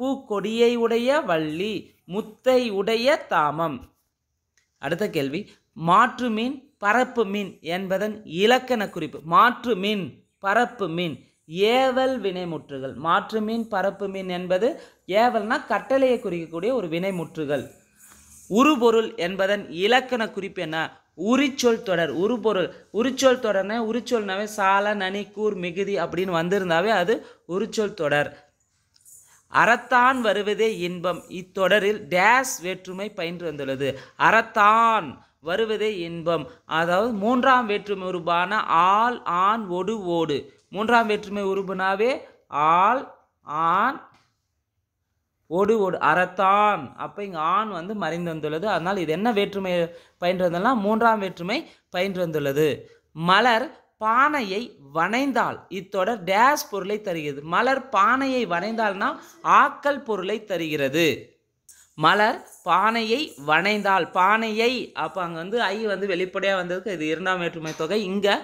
பூக்கொடியை உடைய வள்ளி முத்தை உடைய தாமம் அடுத்த கேள்வி மாற்று மீன் பரப்பு மீன் என்பதன் இலக்கண குறிப்பு மாற்று மீன் பரப்பு மீன் ஏவல் வினைமுற்றுகள் மாற்று மீன் பரப்பு மீன் என்பது ஏவல்னா கட்டளையை குறிக்கக்கூடிய ஒரு வினைமுற்றுகள் உருபொருள் என்பதன் இலக்கண குறிப்பு என்ன உரிச்சொல் தொடர் உருபொருள் உரிச்சொல் தொடர்னா உரிச்சொல்னாவே சால நனி கூர் மிகுதி அப்படின்னு வந்திருந்தாவே அது உரிச்சொல் தொடர் அறத்தான் வருவதே இன்பம் இத்தொடரில் டேஸ் வேற்றுமை பயின்று வந்துள்ளது அறத்தான் வருவதே இன்பம் அதாவது மூன்றாம் வேற்றுமை உருபான ஆள் ஆண் ஒடு ஓடு மூன்றாம் வேற்றுமை உருபுனாவே ஆள் ஆண் ஓடு ஓடு அறத்தான் அப்போ இங்கே ஆண் வந்து மறைந்து வந்துள்ளது அதனால் இது என்ன வேற்றுமை பயின்று வந்ததுனா மூன்றாம் வேற்றுமை பயின்று வந்துள்ளது மலர் பானையை வனைந்தால் இத்தொடர் டேஸ் பொருளை தருகிறது மலர் பானையை வனைந்தால்னா ஆக்கல் பொருளை தருகிறது மலர் பானையை வனைந்தால் பானையை அப்போ அங்கே வந்து ஐ வந்து வெளிப்படையாக வந்ததுக்கு இது இரண்டாம் வேற்றுமை தொகை இங்கே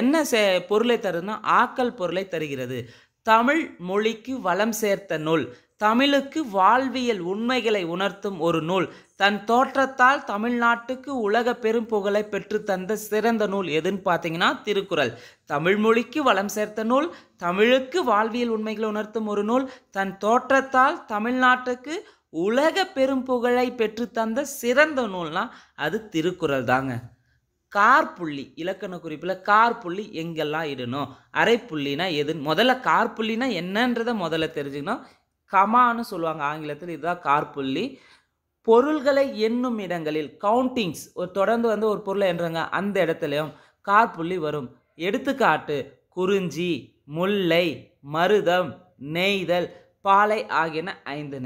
என்ன சே பொருளை தருதுன்னா ஆக்கல் பொருளை தருகிறது தமிழ் மொழிக்கு வளம் சேர்த்த நூல் தமிழுக்கு வாழ்வியல் உண்மைகளை உணர்த்தும் ஒரு நூல் தன் தோற்றத்தால் தமிழ்நாட்டுக்கு உலக பெரும் புகழை பெற்றுத்தந்த சிறந்த நூல் எதுன்னு பார்த்தீங்கன்னா திருக்குறள் தமிழ் மொழிக்கு வளம் சேர்த்த நூல் தமிழுக்கு வாழ்வியல் உண்மைகளை உணர்த்தும் ஒரு நூல் தன் தோற்றத்தால் தமிழ்நாட்டுக்கு உலக பெரும் புகழை பெற்றுத்தந்த சிறந்த நூல்னா அது திருக்குறள் தாங்க கார் புள்ளி இலக்கண குறிப்பில் கார் புள்ளி எங்கெல்லாம் இடணும் அரைப்புள்ளினா எது முதல்ல கார் புள்ளினா என்னன்றதை முதல்ல தெரிஞ்சுக்கணும் கமான்னு சொல்லுவாங்க ஆங்கிலத்தில் இதுதான் கார்புள்ளி பொருள்களை எண்ணும் இடங்களில் கவுண்டிங்ஸ் ஒரு தொடர்ந்து வந்து ஒரு பொருளை என்றாங்க அந்த இடத்துலையும் கார்புள்ளி வரும் எடுத்துக்காட்டு குறிஞ்சி முல்லை மருதம் நெய்தல் பாலை ஆகியன ஐந்து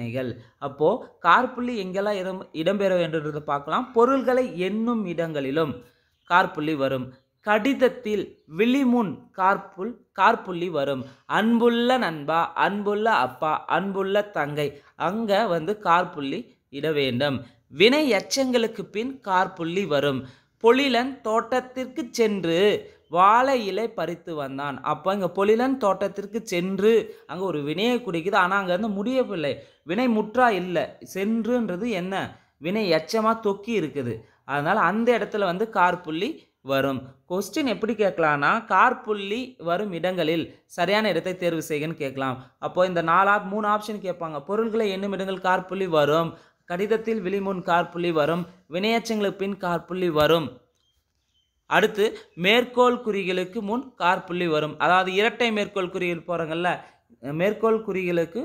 அப்போது கார்புள்ளி எங்கெல்லாம் இடம் இடம்பெற வேண்டுன்றதை பார்க்கலாம் பொருள்களை எண்ணும் இடங்களிலும் கார்புள்ளி வரும் கடிதத்தில் விழிமுன் கார்புல் கார்புள்ளி வரும் அன்புள்ள நண்பா அன்புள்ள அப்பா அன்புள்ள தங்கை அங்கே வந்து கார்புள்ளி இட வேண்டும் வினை எச்சங்களுக்கு பின் கார்புள்ளி வரும் பொழிலன் தோட்டத்திற்கு சென்று வாழை இலை பறித்து வந்தான் அப்போ இங்கே பொழிலன் தோட்டத்திற்கு சென்று அங்கே ஒரு வினையை குடிக்குது ஆனால் அங்கே வந்து முடியவில்லை வினை முற்றா இல்லை சென்றுன்றது என்ன வினை எச்சமாக தொக்கி இருக்குது அதனால் அந்த இடத்துல வந்து கார்புள்ளி வரும் கொஸ்டின் எப்படி கேட்கலான்னா கார்புள்ளி வரும் இடங்களில் சரியான இடத்தை தேர்வு செய்கன்னு கேட்கலாம் அப்போது இந்த நாலா மூணு ஆப்ஷன் கேட்பாங்க பொருள்களை என்னும் இடங்கள் கார்புள்ளி வரும் கடிதத்தில் விளிமுன் கார்புள்ளி வரும் வினையச்சங்களுக்கு பின் கார்புள்ளி வரும் அடுத்து மேற்கோள் குறிகளுக்கு முன் கார்புள்ளி வரும் அதாவது இரட்டை மேற்கோள் குறிகள் போகிறாங்கல்ல மேற்கோள் குறிகளுக்கு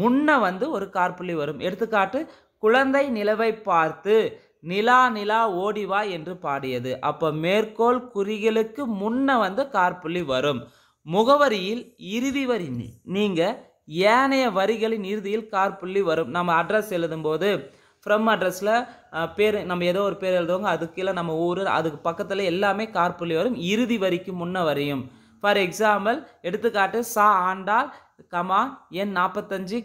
முன்ன வந்து ஒரு கார்புள்ளி வரும் எடுத்துக்காட்டு குழந்தை நிலவை பார்த்து நிலா நிலா ஓடிவா என்று பாடியது அப்போ மேற்கோள் குறிகளுக்கு முன்ன வந்து கார்புள்ளி வரும் முகவரியில் இறுதி வரி நீங்கள் ஏனைய வரிகளின் இறுதியில் கார்புள்ளி வரும் நம்ம அட்ரஸ் எழுதும்போது ஃப்ரம் அட்ரஸில் பேர் நம்ம ஏதோ ஒரு பேர் எழுதுவோங்க அதுக்கு நம்ம ஊர் அதுக்கு பக்கத்தில் எல்லாமே கார்புள்ளி வரும் இறுதி வரிக்கு முன்ன வரையும் ஃபார் எக்ஸாம்பிள் எடுத்துக்காட்டு சா ஆண்டாள் கமா என் நாற்பத்தஞ்சு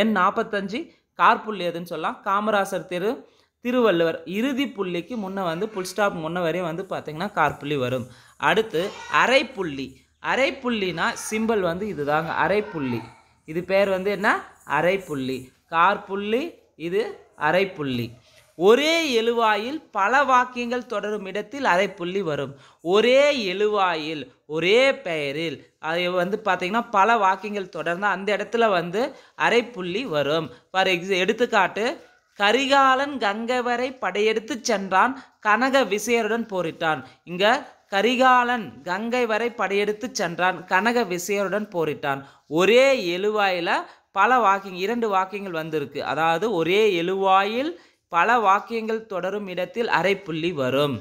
என் நாற்பத்தஞ்சு கார்புள்ளி எதுன்னு சொல்லலாம் காமராசர் தெரு திருவள்ளுவர் இறுதி புள்ளிக்கு முன்னே வந்து புல் ஸ்டாப் முன்ன வரையும் வந்து பார்த்திங்கன்னா கார்புள்ளி வரும் அடுத்து அரைப்புள்ளி அரைப்புள்ளினா சிம்பிள் வந்து இதுதாங்க அரைப்புள்ளி இது பேர் வந்து என்ன அரைப்புள்ளி கார்புள்ளி இது அரைப்புள்ளி ஒரே எழுவாயில் பல வாக்கியங்கள் தொடரும் இடத்தில் அதை புள்ளி வரும் ஒரே எழுவாயில் ஒரே பெயரில் அதை வந்து பார்த்திங்கன்னா பல வாக்கியங்கள் தொடர்ந்து அந்த இடத்துல வந்து அரை புள்ளி வரும் ஃபார் எக்ஸ் எடுத்துக்காட்டு கரிகாலன் கங்கவரை படையெடுத்து சென்றான் கனக விசையருடன் போரிட்டான் இங்கே கரிகாலன் கங்கை வரை படையெடுத்து சென்றான் கனக விசையருடன் போரிட்டான் ஒரே எழுவாயில் பல வாக்கிங் இரண்டு வாக்கியங்கள் வந்திருக்கு அதாவது ஒரே எழுவாயில் பல வாக்கியங்கள் தொடரும் இடத்தில் அரைப்புள்ளி வரும்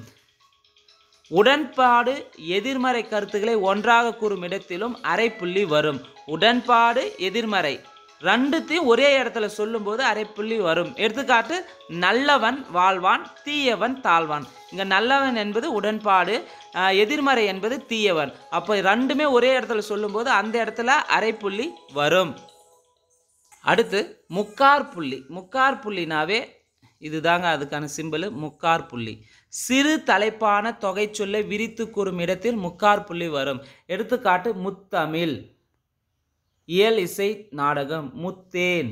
உடன்பாடு எதிர்மறை கருத்துக்களை ஒன்றாக கூறும் இடத்திலும் அரைப்புள்ளி வரும் உடன்பாடு எதிர்மறை ரெண்டுத்தையும் ஒரே இடத்துல சொல்லும்போது அரை வரும் எடுத்துக்காட்டு நல்லவன் வாழ்வான் தீயவன் தாழ்வான் இங்கே நல்லவன் என்பது உடன்பாடு எதிர்மறை என்பது தீயவன் அப்போ ரெண்டுமே ஒரே இடத்துல சொல்லும்போது அந்த இடத்துல அரைப்புள்ளி வரும் அடுத்து முக்கார் புள்ளி முக்கார் புள்ளினாவே இதுதாங்க அதுக்கான சிம்பிள் முக்கார் புள்ளி சிறு தலைப்பான தொகை சொல்லை விரித்து கூறும் இடத்தில் முக்கார் புள்ளி வரும் எடுத்துக்காட்டு முத்தமிழ் இயல் இசை நாடகம் முத்தேன்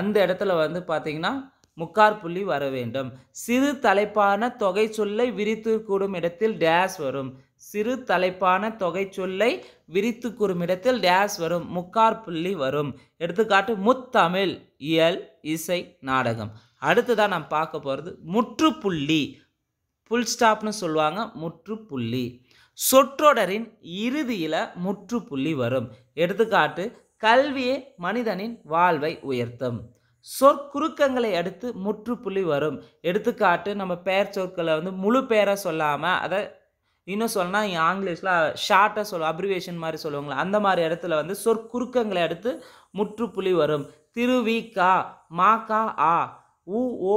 அந்த இடத்துல வந்து பார்த்திங்கன்னா முக்கார் புள்ளி வர வேண்டும் சிறு தலைப்பான தொகை சொல்லை விரித்து கூடும் இடத்தில் டேஸ் வரும் சிறு தலைப்பான தொகை சொல்லை விரித்து கூறும் இடத்தில் டேஸ் வரும் முக்கார் புள்ளி வரும் எடுத்துக்காட்டு முத்தமிழ் இயல் இசை நாடகம் தான் நாம் பார்க்க போகிறது முற்றுப்புள்ளி புல் ஸ்டாப்னு சொல்லுவாங்க முற்றுப்புள்ளி சொற்றொடரின் இறுதியில் முற்றுப்புள்ளி வரும் எடுத்துக்காட்டு கல்வியே மனிதனின் வாழ்வை உயர்த்தும் சொற்குறுக்கங்களை அடுத்து முற்றுப்புள்ளி வரும் எடுத்துக்காட்டு நம்ம பெயர் சொற்களை வந்து முழு பெயரை சொல்லாமல் அதை இன்னும் சொன்னால் ஆங்கிலீஷில் ஷார்ட்டாக சொல்லுவோம் அப்ரிவேஷன் மாதிரி சொல்லுவாங்களே அந்த மாதிரி இடத்துல வந்து சொற்குறுக்கங்களை அடுத்து முற்றுப்புள்ளி வரும் திருவி கா மா கா ஆ உ ஓ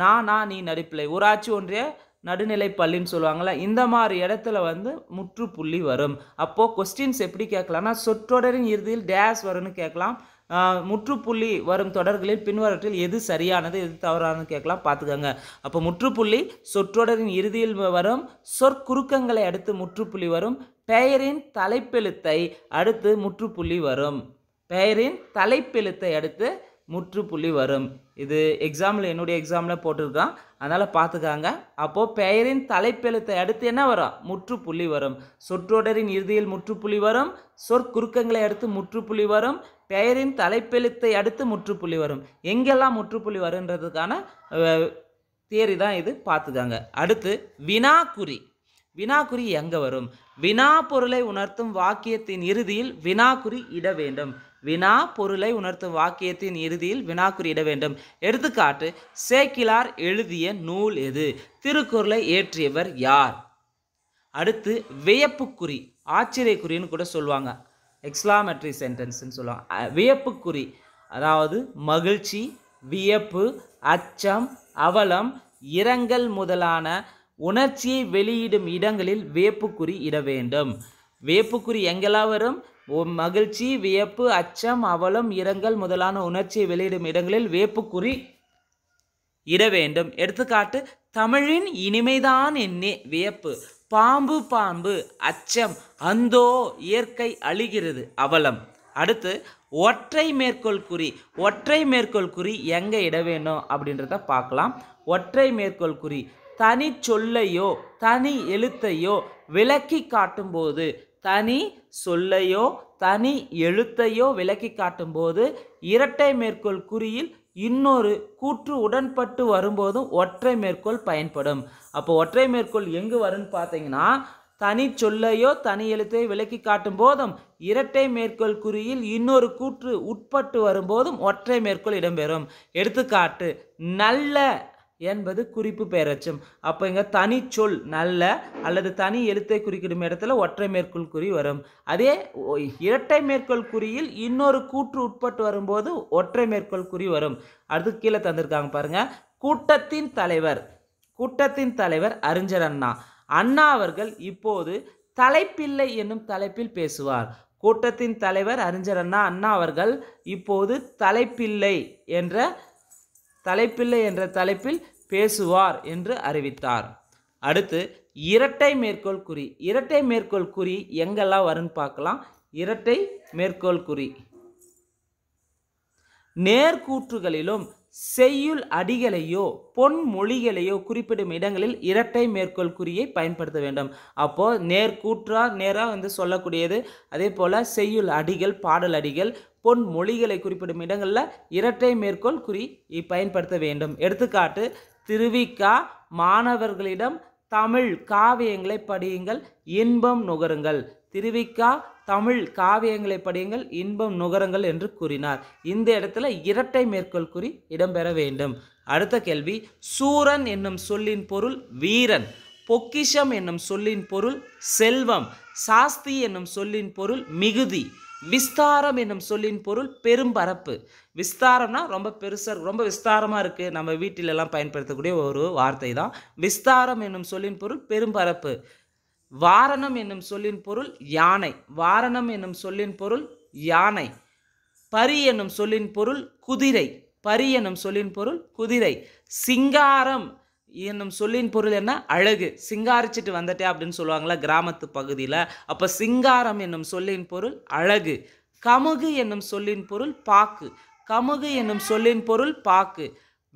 நா நா நீ நடிப்பிள்ளை ஊராட்சி ஒன்றிய நடுநிலை பள்ளின்னு சொல்லுவாங்கள்ல இந்த மாதிரி இடத்துல வந்து முற்றுப்புள்ளி வரும் அப்போது கொஸ்டின்ஸ் எப்படி கேட்கலாம்னா சொற்றொடரின் இறுதியில் டேஸ் வரும்னு கேட்கலாம் முற்றுப்புள்ளி வரும் தொடர்களில் பின்வரற்றில் எது சரியானது எது தவறானது கேட்கலாம் பார்த்துக்கோங்க அப்போ முற்றுப்புள்ளி சொற்றொடரின் இறுதியில் வரும் சொற்குறுக்கங்களை அடுத்து முற்றுப்புள்ளி வரும் பெயரின் தலைப்பெழுத்தை அடுத்து முற்றுப்புள்ளி வரும் பெயரின் தலைப்பெழுத்தை அடுத்து முற்றுப்புள்ளி வரும் இது எக்ஸாமில் என்னுடைய எக்ஸாமில் போட்டிருக்கான் அதனால் பார்த்துக்காங்க அப்போது பெயரின் தலைப்பெழுத்தை அடுத்து என்ன வரும் முற்றுப்புள்ளி வரும் சொற்றொடரின் இறுதியில் முற்றுப்புள்ளி வரும் சொற்குறுக்கங்களை அடுத்து முற்றுப்புள்ளி வரும் பெயரின் தலைப்பெழுத்தை அடுத்து முற்றுப்புள்ளி வரும் எங்கெல்லாம் முற்றுப்புள்ளி வருன்றதுக்கான தியரி தான் இது பார்த்துக்காங்க அடுத்து வினாக்குறி வினாக்குறி எங்கே வரும் வினா பொருளை உணர்த்தும் வாக்கியத்தின் இறுதியில் வினாக்குறி இட வேண்டும் வினா பொருளை உணர்த்தும் வாக்கியத்தின் இறுதியில் வினாக்குறியிட வேண்டும் எடுத்துக்காட்டு சேக்கிலார் எழுதிய நூல் எது திருக்குறளை ஏற்றியவர் யார் அடுத்து வியப்புக்குறி ஆச்சரியக்குறின்னு கூட சொல்லுவாங்க எக்ஸ்லாமெட்ரி சென்டென்ஸ்னு சொல்லுவாங்க வியப்புக்குறி அதாவது மகிழ்ச்சி வியப்பு அச்சம் அவலம் இரங்கல் முதலான உணர்ச்சியை வெளியிடும் இடங்களில் வேப்புக்குறி இட வேண்டும் வேப்புக்குறி எங்கெல்லாம் வரும் மகிழ்ச்சி வியப்பு அச்சம் அவலம் இரங்கல் முதலான உணர்ச்சியை வெளியிடும் இடங்களில் வேப்புக்குறி இட வேண்டும் எடுத்துக்காட்டு தமிழின் இனிமைதான் என்னே வியப்பு பாம்பு பாம்பு அச்சம் அந்தோ இயற்கை அழிகிறது அவலம் அடுத்து ஒற்றை மேற்கோள் குறி ஒற்றை மேற்கோள் குறி எங்கே இட வேணும் அப்படின்றத பார்க்கலாம் ஒற்றை மேற்கோள் குறி தனி சொல்லையோ தனி எழுத்தையோ விளக்கி காட்டும்போது தனி சொல்லையோ தனி எழுத்தையோ விளக்கி காட்டும்போது இரட்டை மேற்கோள் குறியில் இன்னொரு கூற்று உடன்பட்டு வரும்போதும் ஒற்றை மேற்கோள் பயன்படும் அப்போ ஒற்றை மேற்கோள் எங்கு வரும்னு பார்த்தீங்கன்னா தனி சொல்லையோ தனி எழுத்தையோ விளக்கி காட்டும் போதும் இரட்டை மேற்கோள் குறியில் இன்னொரு கூற்று உட்பட்டு வரும்போதும் ஒற்றை மேற்கோள் இடம்பெறும் எடுத்துக்காட்டு நல்ல என்பது குறிப்பு பெயரச்சம் அப்போ இங்கே தனி சொல் நல்ல அல்லது தனி எழுத்தை குறிக்கிடும் இடத்துல ஒற்றை மேற்கோள் குறி வரும் அதே இரட்டை மேற்கோள் குறியில் இன்னொரு கூற்று உட்பட்டு வரும்போது ஒற்றை மேற்கோள் குறி வரும் அடுத்து கீழே தந்திருக்காங்க பாருங்கள் கூட்டத்தின் தலைவர் கூட்டத்தின் தலைவர் அறிஞர் அண்ணா அண்ணா அவர்கள் இப்போது தலைப்பில்லை என்னும் தலைப்பில் பேசுவார் கூட்டத்தின் தலைவர் அறிஞர் அண்ணா அண்ணா அவர்கள் இப்போது தலைப்பில்லை என்ற தலைப்பில்லை என்ற தலைப்பில் பேசுவார் என்று அறிவித்தார் அடுத்து இரட்டை மேற்கோள் குறி இரட்டை மேற்கோள் குறி எங்கெல்லாம் வரும்னு பார்க்கலாம் இரட்டை மேற்கோள் குறி நேர்கூற்றுகளிலும் செய்யுள் அடிகளையோ பொன்மொழிகளையோ குறிப்பிடும் இடங்களில் இரட்டை மேற்கோள் குறியை பயன்படுத்த வேண்டும் அப்போது நேர்கூற்றா நேராக வந்து சொல்லக்கூடியது அதே போல் செய்யுள் அடிகள் பாடல் அடிகள் பொன்மொழிகளை குறிப்பிடும் இடங்களில் இரட்டை மேற்கோள் குறி பயன்படுத்த வேண்டும் எடுத்துக்காட்டு திருவிக்கா மாணவர்களிடம் தமிழ் காவியங்களை படியுங்கள் இன்பம் நுகருங்கள் திருவிக்கா தமிழ் காவியங்களை படியுங்கள் இன்பம் நுகருங்கள் என்று கூறினார் இந்த இடத்துல இரட்டை மேற்கோள் குறி இடம்பெற வேண்டும் அடுத்த கேள்வி சூரன் என்னும் சொல்லின் பொருள் வீரன் பொக்கிஷம் என்னும் சொல்லின் பொருள் செல்வம் சாஸ்தி என்னும் சொல்லின் பொருள் மிகுதி விஸ்தாரம் என்னும் சொல்லின் பொருள் பெரும் பரப்பு விஸ்தாரம்னா ரொம்ப பெருசாக ரொம்ப விஸ்தாரமாக இருக்குது நம்ம வீட்டிலெல்லாம் பயன்படுத்தக்கூடிய ஒரு வார்த்தை தான் விஸ்தாரம் என்னும் சொல்லின் பொருள் பெரும் பரப்பு வாரணம் என்னும் சொல்லின் பொருள் யானை வாரணம் என்னும் சொல்லின் பொருள் யானை பரி என்னும் சொல்லின் பொருள் குதிரை பரி என்னும் சொல்லின் பொருள் குதிரை சிங்காரம் என்னும் சொல்லின் பொருள் என்ன அழகு சிங்காரிச்சிட்டு வந்துட்டே அப்படின்னு சொல்லுவாங்களா கிராமத்து பகுதியில் அப்போ சிங்காரம் என்னும் சொல்லின் பொருள் அழகு கமுகு என்னும் சொல்லின் பொருள் பாக்கு கமுகு என்னும் சொல்லின் பொருள் பாக்கு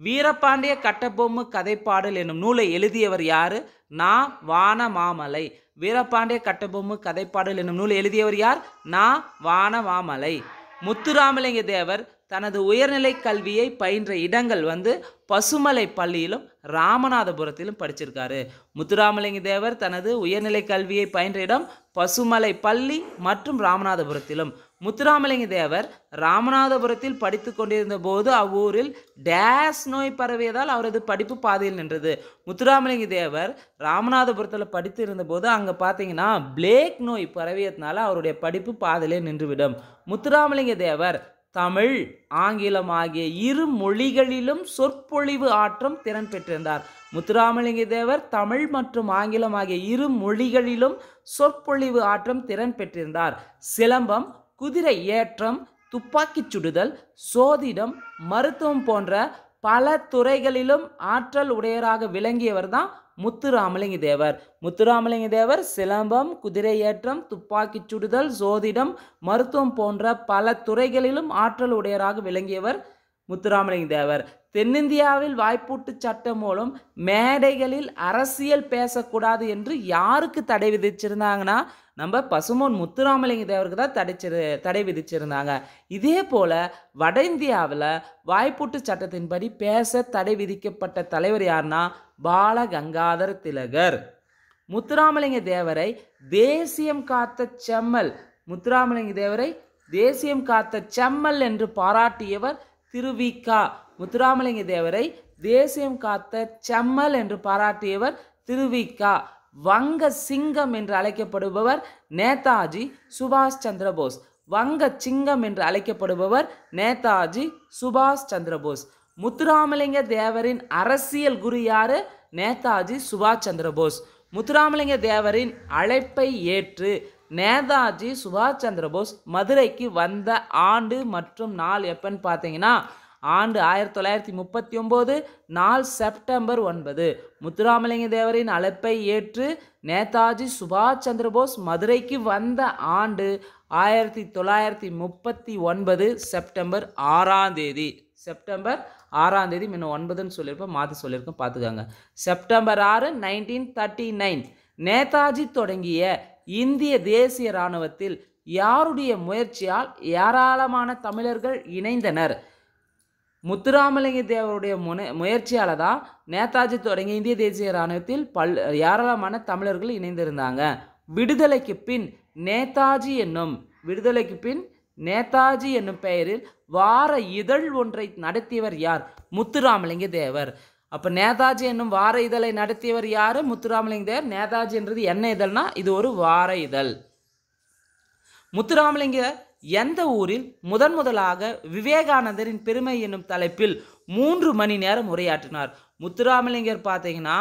வீரபாண்டிய கட்டபொம்மு கதைப்பாடல் என்னும் நூலை எழுதியவர் யாரு நா வான மாமலை வீரபாண்டிய கட்டபொம்மு கதைப்பாடல் என்னும் நூலை எழுதியவர் யார் நா வான மாமலை முத்துராமலிங்க தேவர் தனது உயர்நிலை கல்வியை பயின்ற இடங்கள் வந்து பசுமலை பள்ளியிலும் ராமநாதபுரத்திலும் படிச்சிருக்காரு முத்துராமலிங்க தேவர் தனது உயர்நிலை கல்வியை பயின்ற இடம் பசுமலை பள்ளி மற்றும் ராமநாதபுரத்திலும் முத்துராமலிங்க தேவர் ராமநாதபுரத்தில் படித்து கொண்டிருந்த போது அவ்வூரில் டேஸ் நோய் பரவியதால் அவரது படிப்பு பாதையில் நின்றது முத்துராமலிங்க தேவர் ராமநாதபுரத்தில் படித்து இருந்தபோது அங்கே பார்த்தீங்கன்னா பிளேக் நோய் பரவியதுனால அவருடைய படிப்பு பாதையிலே நின்றுவிடும் முத்துராமலிங்க தேவர் தமிழ் ஆங்கிலம் ஆகிய இரு மொழிகளிலும் சொற்பொழிவு ஆற்றம் திறன் பெற்றிருந்தார் முத்துராமலிங்க தேவர் தமிழ் மற்றும் ஆங்கிலம் ஆகிய இரு மொழிகளிலும் சொற்பொழிவு ஆற்றம் திறன் பெற்றிருந்தார் சிலம்பம் குதிரை ஏற்றம் துப்பாக்கிச் சுடுதல் சோதிடம் மருத்துவம் போன்ற பல துறைகளிலும் ஆற்றல் உடையராக விளங்கியவர் தான் முத்துராமலிங்க தேவர் முத்துராமலிங்க தேவர் சிலம்பம் குதிரை ஏற்றம் துப்பாக்கி சுடுதல் சோதிடம் மருத்துவம் போன்ற பல துறைகளிலும் ஆற்றல் உடையராக விளங்கியவர் முத்துராமலிங்க தேவர் தென்னிந்தியாவில் வாய்ப்பூட்டு சட்டம் மூலம் மேடைகளில் அரசியல் பேசக்கூடாது என்று யாருக்கு தடை விதிச்சிருந்தாங்கன்னா நம்ம பசுமோன் முத்துராமலிங்க தேவருக்கு தான் தடைச்சிரு தடை விதிச்சிருந்தாங்க இதே போல் வட இந்தியாவில் வாய்ப்பூட்டு சட்டத்தின்படி பேச தடை விதிக்கப்பட்ட தலைவர் யாருன்னா பாலகங்காதர திலகர் முத்துராமலிங்க தேவரை தேசியம் காத்த செம்மல் முத்துராமலிங்க தேவரை தேசியம் காத்த செம்மல் என்று பாராட்டியவர் திருவிகா முத்துராமலிங்க தேவரை தேசியம் காத்த செம்மல் என்று பாராட்டியவர் திருவிக்கா வங்க சிங்கம் என்று அழைக்கப்படுபவர் நேதாஜி சுபாஷ் சந்திரபோஸ் வங்க சிங்கம் என்று அழைக்கப்படுபவர் நேதாஜி சுபாஷ் சந்திரபோஸ் முத்துராமலிங்க தேவரின் அரசியல் குரு யாரு நேதாஜி சுபாஷ் சந்திரபோஸ் முத்துராமலிங்க தேவரின் அழைப்பை ஏற்று நேதாஜி சுபாஷ் சந்திரபோஸ் மதுரைக்கு வந்த ஆண்டு மற்றும் நாள் எப்பன்னு பார்த்தீங்கன்னா ஆண்டு ஆயிரத்தி தொள்ளாயிரத்தி முப்பத்தி ஒம்பது நாள் செப்டம்பர் ஒன்பது முத்துராமலிங்க தேவரின் அழைப்பை ஏற்று நேதாஜி சுபாஷ் சந்திரபோஸ் மதுரைக்கு வந்த ஆண்டு ஆயிரத்தி தொள்ளாயிரத்தி முப்பத்தி ஒன்பது செப்டம்பர் ஆறாம் தேதி செப்டம்பர் ஆறாம் தேதி முன்ன ஒன்பதுன்னு சொல்லியிருப்போம் மாற்றி சொல்லியிருக்கோம் பார்த்துக்காங்க செப்டம்பர் ஆறு நைன்டீன் தேர்ட்டி நைன் நேதாஜி தொடங்கிய இந்திய தேசிய இராணுவத்தில் யாருடைய முயற்சியால் ஏராளமான தமிழர்கள் இணைந்தனர் முத்துராமலிங்க தேவருடைய முனை முயற்சியால் தான் நேதாஜி தொடங்கிய இந்திய தேசிய இராணுவத்தில் பல் ஏராளமான தமிழர்கள் இணைந்திருந்தாங்க விடுதலைக்கு பின் நேதாஜி என்னும் விடுதலைக்கு பின் நேதாஜி என்னும் பெயரில் வார இதழ் ஒன்றை நடத்தியவர் யார் முத்துராமலிங்க தேவர் அப்போ நேதாஜி என்னும் வார இதழை நடத்தியவர் யார் முத்துராமலிங்க தேவர் நேதாஜின்றது என்ன இதழ்னா இது ஒரு வார இதழ் முத்துராமலிங்க எந்த ஊரில் முதன் முதலாக விவேகானந்தரின் பெருமை என்னும் தலைப்பில் மூன்று மணி நேரம் உரையாற்றினார் முத்துராமலிங்கர் பார்த்தீங்கன்னா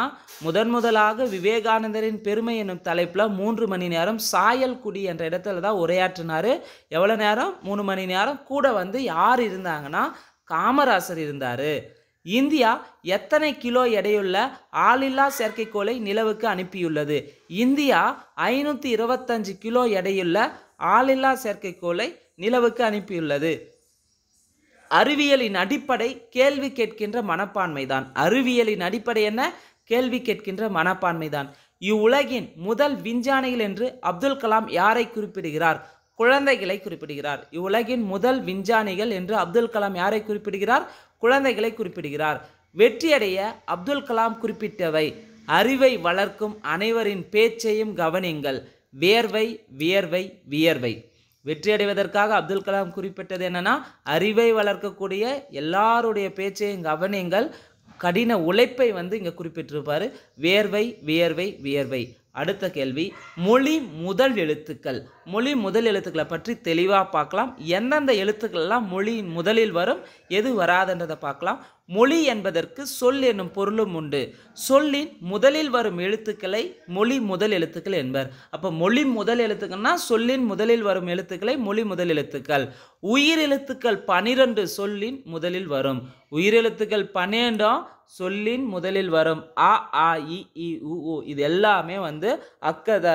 முதன் முதலாக விவேகானந்தரின் பெருமை என்னும் தலைப்பில் மூன்று மணி நேரம் சாயல்குடி என்ற இடத்துல தான் உரையாற்றினார் எவ்வளோ நேரம் மூணு மணி நேரம் கூட வந்து யார் இருந்தாங்கன்னா காமராசர் இருந்தார் இந்தியா எத்தனை கிலோ எடையுள்ள ஆளில்லா செயற்கைக்கோளை நிலவுக்கு அனுப்பியுள்ளது இந்தியா ஐநூற்றி இருபத்தஞ்சு கிலோ எடையுள்ள ஆளில்லா செயற்கைக்கோளை நிலவுக்கு அனுப்பியுள்ளது அறிவியலின் அடிப்படை கேள்வி கேட்கின்ற மனப்பான்மைதான் அறிவியலின் அடிப்படை என்ன கேள்வி கேட்கின்ற மனப்பான்மைதான் இவ்வுலகின் முதல் விஞ்ஞானிகள் என்று அப்துல் கலாம் யாரை குறிப்பிடுகிறார் குழந்தைகளை குறிப்பிடுகிறார் இவ்வுலகின் முதல் விஞ்ஞானிகள் என்று அப்துல் கலாம் யாரை குறிப்பிடுகிறார் குழந்தைகளை குறிப்பிடுகிறார் வெற்றியடைய அப்துல் கலாம் குறிப்பிட்டவை அறிவை வளர்க்கும் அனைவரின் பேச்சையும் கவனிங்கள் வியர்வை வியர்வை வியர்வை வெற்றியடைவதற்காக அப்துல் கலாம் குறிப்பிட்டது என்னென்னா அறிவை வளர்க்கக்கூடிய எல்லாருடைய பேச்சையும் கவனியங்கள் கடின உழைப்பை வந்து இங்கே குறிப்பிட்டிருப்பார் வேர்வை வியர்வை வியர்வை அடுத்த கேள்வி மொழி முதல் எழுத்துக்கள் மொழி முதல் எழுத்துக்களை பற்றி தெளிவாக பார்க்கலாம் எந்தெந்த எழுத்துக்கள்லாம் மொழி முதலில் வரும் எது வராதுன்றதை பார்க்கலாம் மொழி என்பதற்கு சொல் என்னும் பொருளும் உண்டு சொல்லின் முதலில் வரும் எழுத்துக்களை மொழி முதல் எழுத்துக்கள் என்பர் அப்போ மொழி முதல் எழுத்துக்கள்னா சொல்லின் முதலில் வரும் எழுத்துக்களை மொழி முதல் எழுத்துக்கள் உயிர் எழுத்துக்கள் பனிரெண்டு சொல்லின் முதலில் வரும் உயிர் எழுத்துக்கள் பன்னிரெண்டும் சொல்லின் முதலில் வரும் அ ஆ இ இ உ உ இது எல்லாமே வந்து அக்கத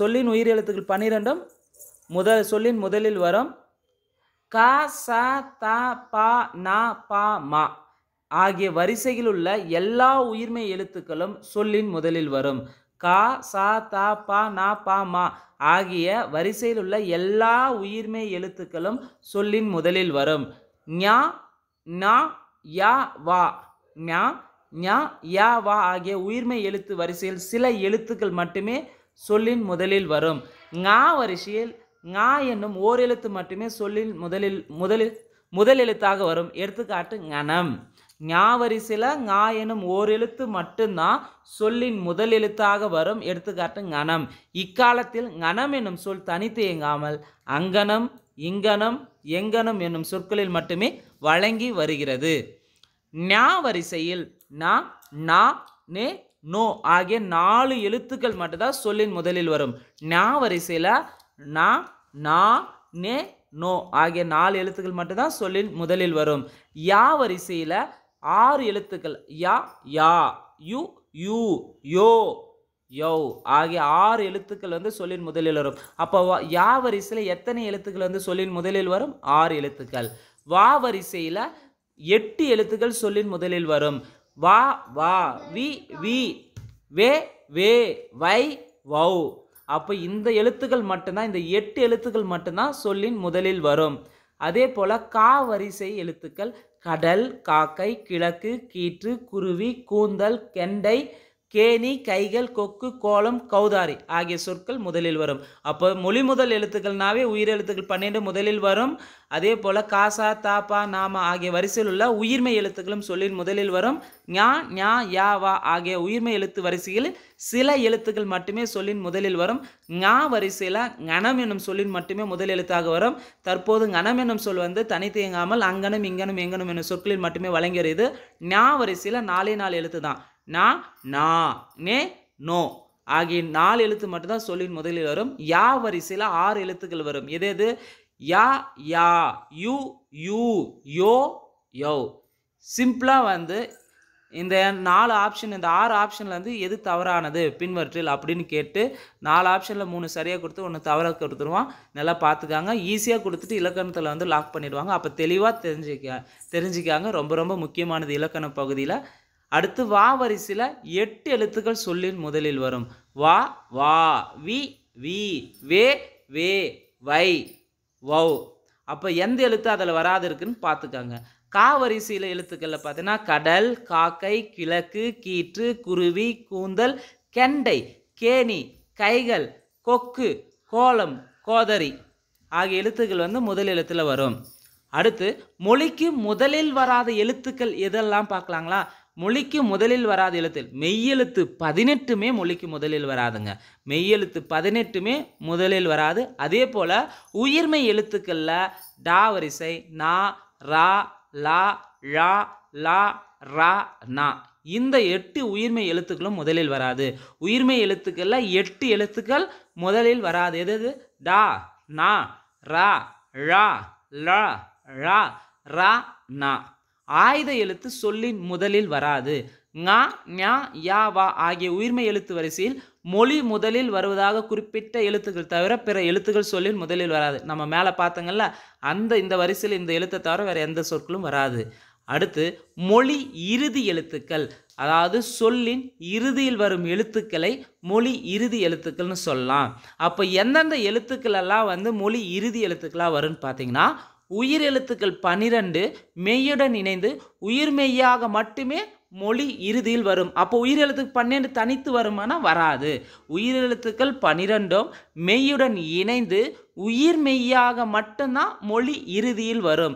சொல்லின் உயிர் எழுத்துக்கள் பன்னிரெண்டும் முதல் சொல்லின் முதலில் வரும் க ச த ப ந ப ம ஆகிய வரிசையில் உள்ள எல்லா உயிர்மை எழுத்துக்களும் சொல்லின் முதலில் வரும் கா சா த ப நா பா மா ஆகிய வரிசையில் உள்ள எல்லா உயிர்மை எழுத்துக்களும் சொல்லின் முதலில் வரும் ஞா நா யா வா ஞா ஞா யா வா ஆகிய உயிர்மை எழுத்து வரிசையில் சில எழுத்துக்கள் மட்டுமே சொல்லின் முதலில் வரும் ஞா வரிசையில் ஞா என்னும் ஓர் எழுத்து மட்டுமே சொல்லில் முதலில் முதலில் முதல் எழுத்தாக வரும் எடுத்துக்காட்டு ஞனம் ஞாவரிசையில் ஞா எனும் ஓரெழுத்து மட்டும்தான் சொல்லின் முதல் எழுத்தாக வரும் எடுத்துக்காட்டு ஞனம் இக்காலத்தில் ஞனம் என்னும் சொல் தனித்து இயங்காமல் அங்கனம் இங்கனம் எங்கனம் என்னும் சொற்களில் மட்டுமே வழங்கி வருகிறது ஞா வரிசையில் நா நா நே நோ ஆகிய நாலு எழுத்துக்கள் மட்டும்தான் சொல்லின் முதலில் வரும் ஞா வரிசையில் நா நா நே நோ ஆகிய நாலு எழுத்துக்கள் மட்டும்தான் சொல்லில் முதலில் வரும் யா வரிசையில் ஆறு எழுத்துக்கள் யா யா யு யூ யோ யோ ஆகிய ஆறு எழுத்துக்கள் வந்து சொல்லின் முதலில் வரும் அப்போ யா வரிசையில் எத்தனை எழுத்துக்கள் வந்து சொல்லின் முதலில் வரும் ஆறு எழுத்துக்கள் வா வரிசையில் எட்டு எழுத்துக்கள் சொல்லின் முதலில் வரும் வா வா வி வி வே வே வை வௌ அப்போ இந்த எழுத்துக்கள் மட்டும்தான் இந்த எட்டு எழுத்துக்கள் மட்டும்தான் சொல்லின் முதலில் வரும் அதே போல் கா வரிசை எழுத்துக்கள் கடல் காக்கை கிழக்கு கீற்று குருவி கூந்தல் கெண்டை கேணி கைகள் கொக்கு கோலம் கௌதாரி ஆகிய சொற்கள் முதலில் வரும் அப்போ மொழி முதல் எழுத்துக்கள்னாவே உயிர் எழுத்துக்கள் பன்னெண்டு முதலில் வரும் அதே போல் காசா தாப்பா நாமா ஆகிய வரிசையில் உள்ள உயிர்மை எழுத்துக்களும் சொல்லில் முதலில் வரும் ஞா ஞா யா வா ஆகிய உயிர்மை எழுத்து வரிசையில் சில எழுத்துக்கள் மட்டுமே சொல்லின் முதலில் வரும் ஞா வரிசையில் கணம் என்னும் சொல்லின் மட்டுமே முதல் எழுத்தாக வரும் தற்போது கணம் என்னும் சொல் வந்து தனி தேங்காமல் அங்கனும் இங்கனும் எங்கனும் என்னும் சொற்களில் மட்டுமே வழங்குகிறது ஞா வரிசையில் நாலே நாலு எழுத்து தான் நா நா நே நோ ஆகிய நாலு எழுத்து மட்டும்தான் சொல்லின் முதலில் வரும் யா வரிசையில் ஆறு எழுத்துக்கள் வரும் எது எது யா யா யு யூ யோ யோ சிம்பிளாக வந்து இந்த நாலு ஆப்ஷன் இந்த ஆறு ஆப்ஷனில் வந்து எது தவறானது பின்வற்றில் அப்படின்னு கேட்டு நாலு ஆப்ஷனில் மூணு சரியாக கொடுத்து ஒன்று தவறாக கொடுத்துருவான் நல்லா பார்த்துக்காங்க ஈஸியாக கொடுத்துட்டு இலக்கணத்தில் வந்து லாக் பண்ணிடுவாங்க அப்போ தெளிவாக தெரிஞ்சுக்க தெரிஞ்சுக்காங்க ரொம்ப ரொம்ப முக்கியமானது இலக்கண பகுதியில் அடுத்து வா வரிசையில் எட்டு எழுத்துக்கள் சொல்லின் முதலில் வரும் வா வா வி வி வே வே வை வௌ அப்போ எந்த எழுத்து அதில் வராது இருக்குன்னு பார்த்துக்காங்க கா வரிசையில் எழுத்துக்களில் பார்த்தீங்கன்னா கடல் காக்கை கிழக்கு கீற்று குருவி கூந்தல் கெண்டை கேணி கைகள் கொக்கு கோலம் கோதரி ஆகிய எழுத்துக்கள் வந்து முதல் எழுத்தில் வரும் அடுத்து மொழிக்கு முதலில் வராத எழுத்துக்கள் எதெல்லாம் பார்க்கலாங்களா மொழிக்கு முதலில் வராத எழுத்தில் மெய்யெழுத்து பதினெட்டுமே மொழிக்கு முதலில் வராதுங்க மெய்யெழுத்து பதினெட்டுமே முதலில் வராது அதே போல் உயிர்மை எழுத்துக்களில் டா வரிசை நா ரா லா ழா லா ரா நா இந்த எட்டு உயிர்மை எழுத்துக்களும் முதலில் வராது உயிர்மை எழுத்துக்களில் எட்டு எழுத்துக்கள் முதலில் வராது எது டா நா ரா ழா லா ழா ரா நா ஆயுத எழுத்து சொல்லின் முதலில் வராது ஞா யா வா ஆகிய உயிர்மை எழுத்து வரிசையில் மொழி முதலில் வருவதாக குறிப்பிட்ட எழுத்துக்கள் தவிர பிற எழுத்துக்கள் சொல்லில் முதலில் வராது நம்ம மேலே பார்த்தங்கள்ல அந்த இந்த வரிசையில் இந்த எழுத்தை தவிர வேறு எந்த சொற்களும் வராது அடுத்து மொழி இறுதி எழுத்துக்கள் அதாவது சொல்லின் இறுதியில் வரும் எழுத்துக்களை மொழி இறுதி எழுத்துக்கள்னு சொல்லலாம் அப்போ எந்தெந்த எழுத்துக்கள் எல்லாம் வந்து மொழி இறுதி எழுத்துக்களாக வரும்னு பார்த்தீங்கன்னா உயிர் எழுத்துக்கள் பனிரெண்டு மெய்யுடன் இணைந்து உயிர் மெய்யாக மட்டுமே மொழி இறுதியில் வரும் அப்போ உயிர் எழுத்துக்கு பன்னெண்டு தனித்து வருமானா வராது உயிர் எழுத்துக்கள் பனிரெண்டும் மெய்யுடன் இணைந்து உயிர் மெய்யாக மட்டும்தான் மொழி இறுதியில் வரும்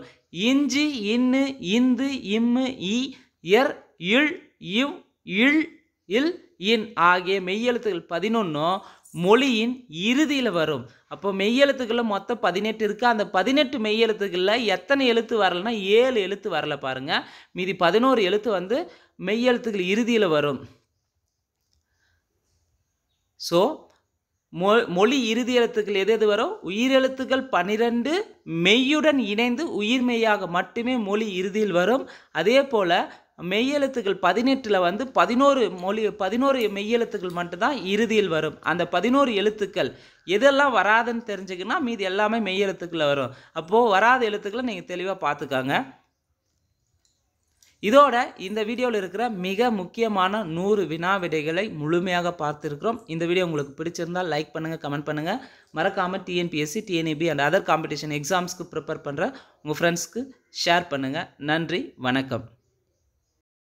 இஞ்சி இன்னு இந்து இம்மு இ எர் இல் இவ் இல் இல் இன் ஆகிய மெய்யெழுத்துகள் பதினொன்றும் மொழியின் இறுதியில் வரும் அப்போ மெய் எழுத்துக்களில் மொத்தம் பதினெட்டு இருக்குது அந்த பதினெட்டு மெய் எழுத்துக்களில் எத்தனை எழுத்து வரலன்னா ஏழு எழுத்து வரல பாருங்கள் மீதி பதினோரு எழுத்து வந்து மெய் எழுத்துக்கள் இறுதியில் வரும் ஸோ மொ மொழி இறுதி எழுத்துக்கள் எது எது வரும் உயிர் எழுத்துக்கள் பன்னிரெண்டு மெய்யுடன் இணைந்து உயிர்மெய்யாக மட்டுமே மொழி இறுதியில் வரும் அதே போல் மெய்யெழுத்துக்கள் பதினெட்டில் வந்து பதினோரு மொழி பதினோரு மெய்யெழுத்துக்கள் மட்டும்தான் இறுதியில் வரும் அந்த பதினோரு எழுத்துக்கள் எதெல்லாம் வராதுன்னு தெரிஞ்சுக்கினா மீதி எல்லாமே மெய்யெழுத்துக்களில் வரும் அப்போது வராத எழுத்துக்களை நீங்கள் தெளிவாக பார்த்துக்காங்க இதோட இந்த வீடியோவில் இருக்கிற மிக முக்கியமான நூறு வினா விடைகளை முழுமையாக பார்த்துருக்குறோம் இந்த வீடியோ உங்களுக்கு பிடிச்சிருந்தால் லைக் பண்ணுங்கள் கமெண்ட் பண்ணுங்கள் மறக்காமல் TNPSC TNEB and other competition எக்ஸாம்ஸ்க்கு e ப்ரிப்பேர் பண்ணுற உங்கள் ஃப்ரெண்ட்ஸ்க்கு ஷேர் பண்ணுங்கள் நன்றி வணக்கம்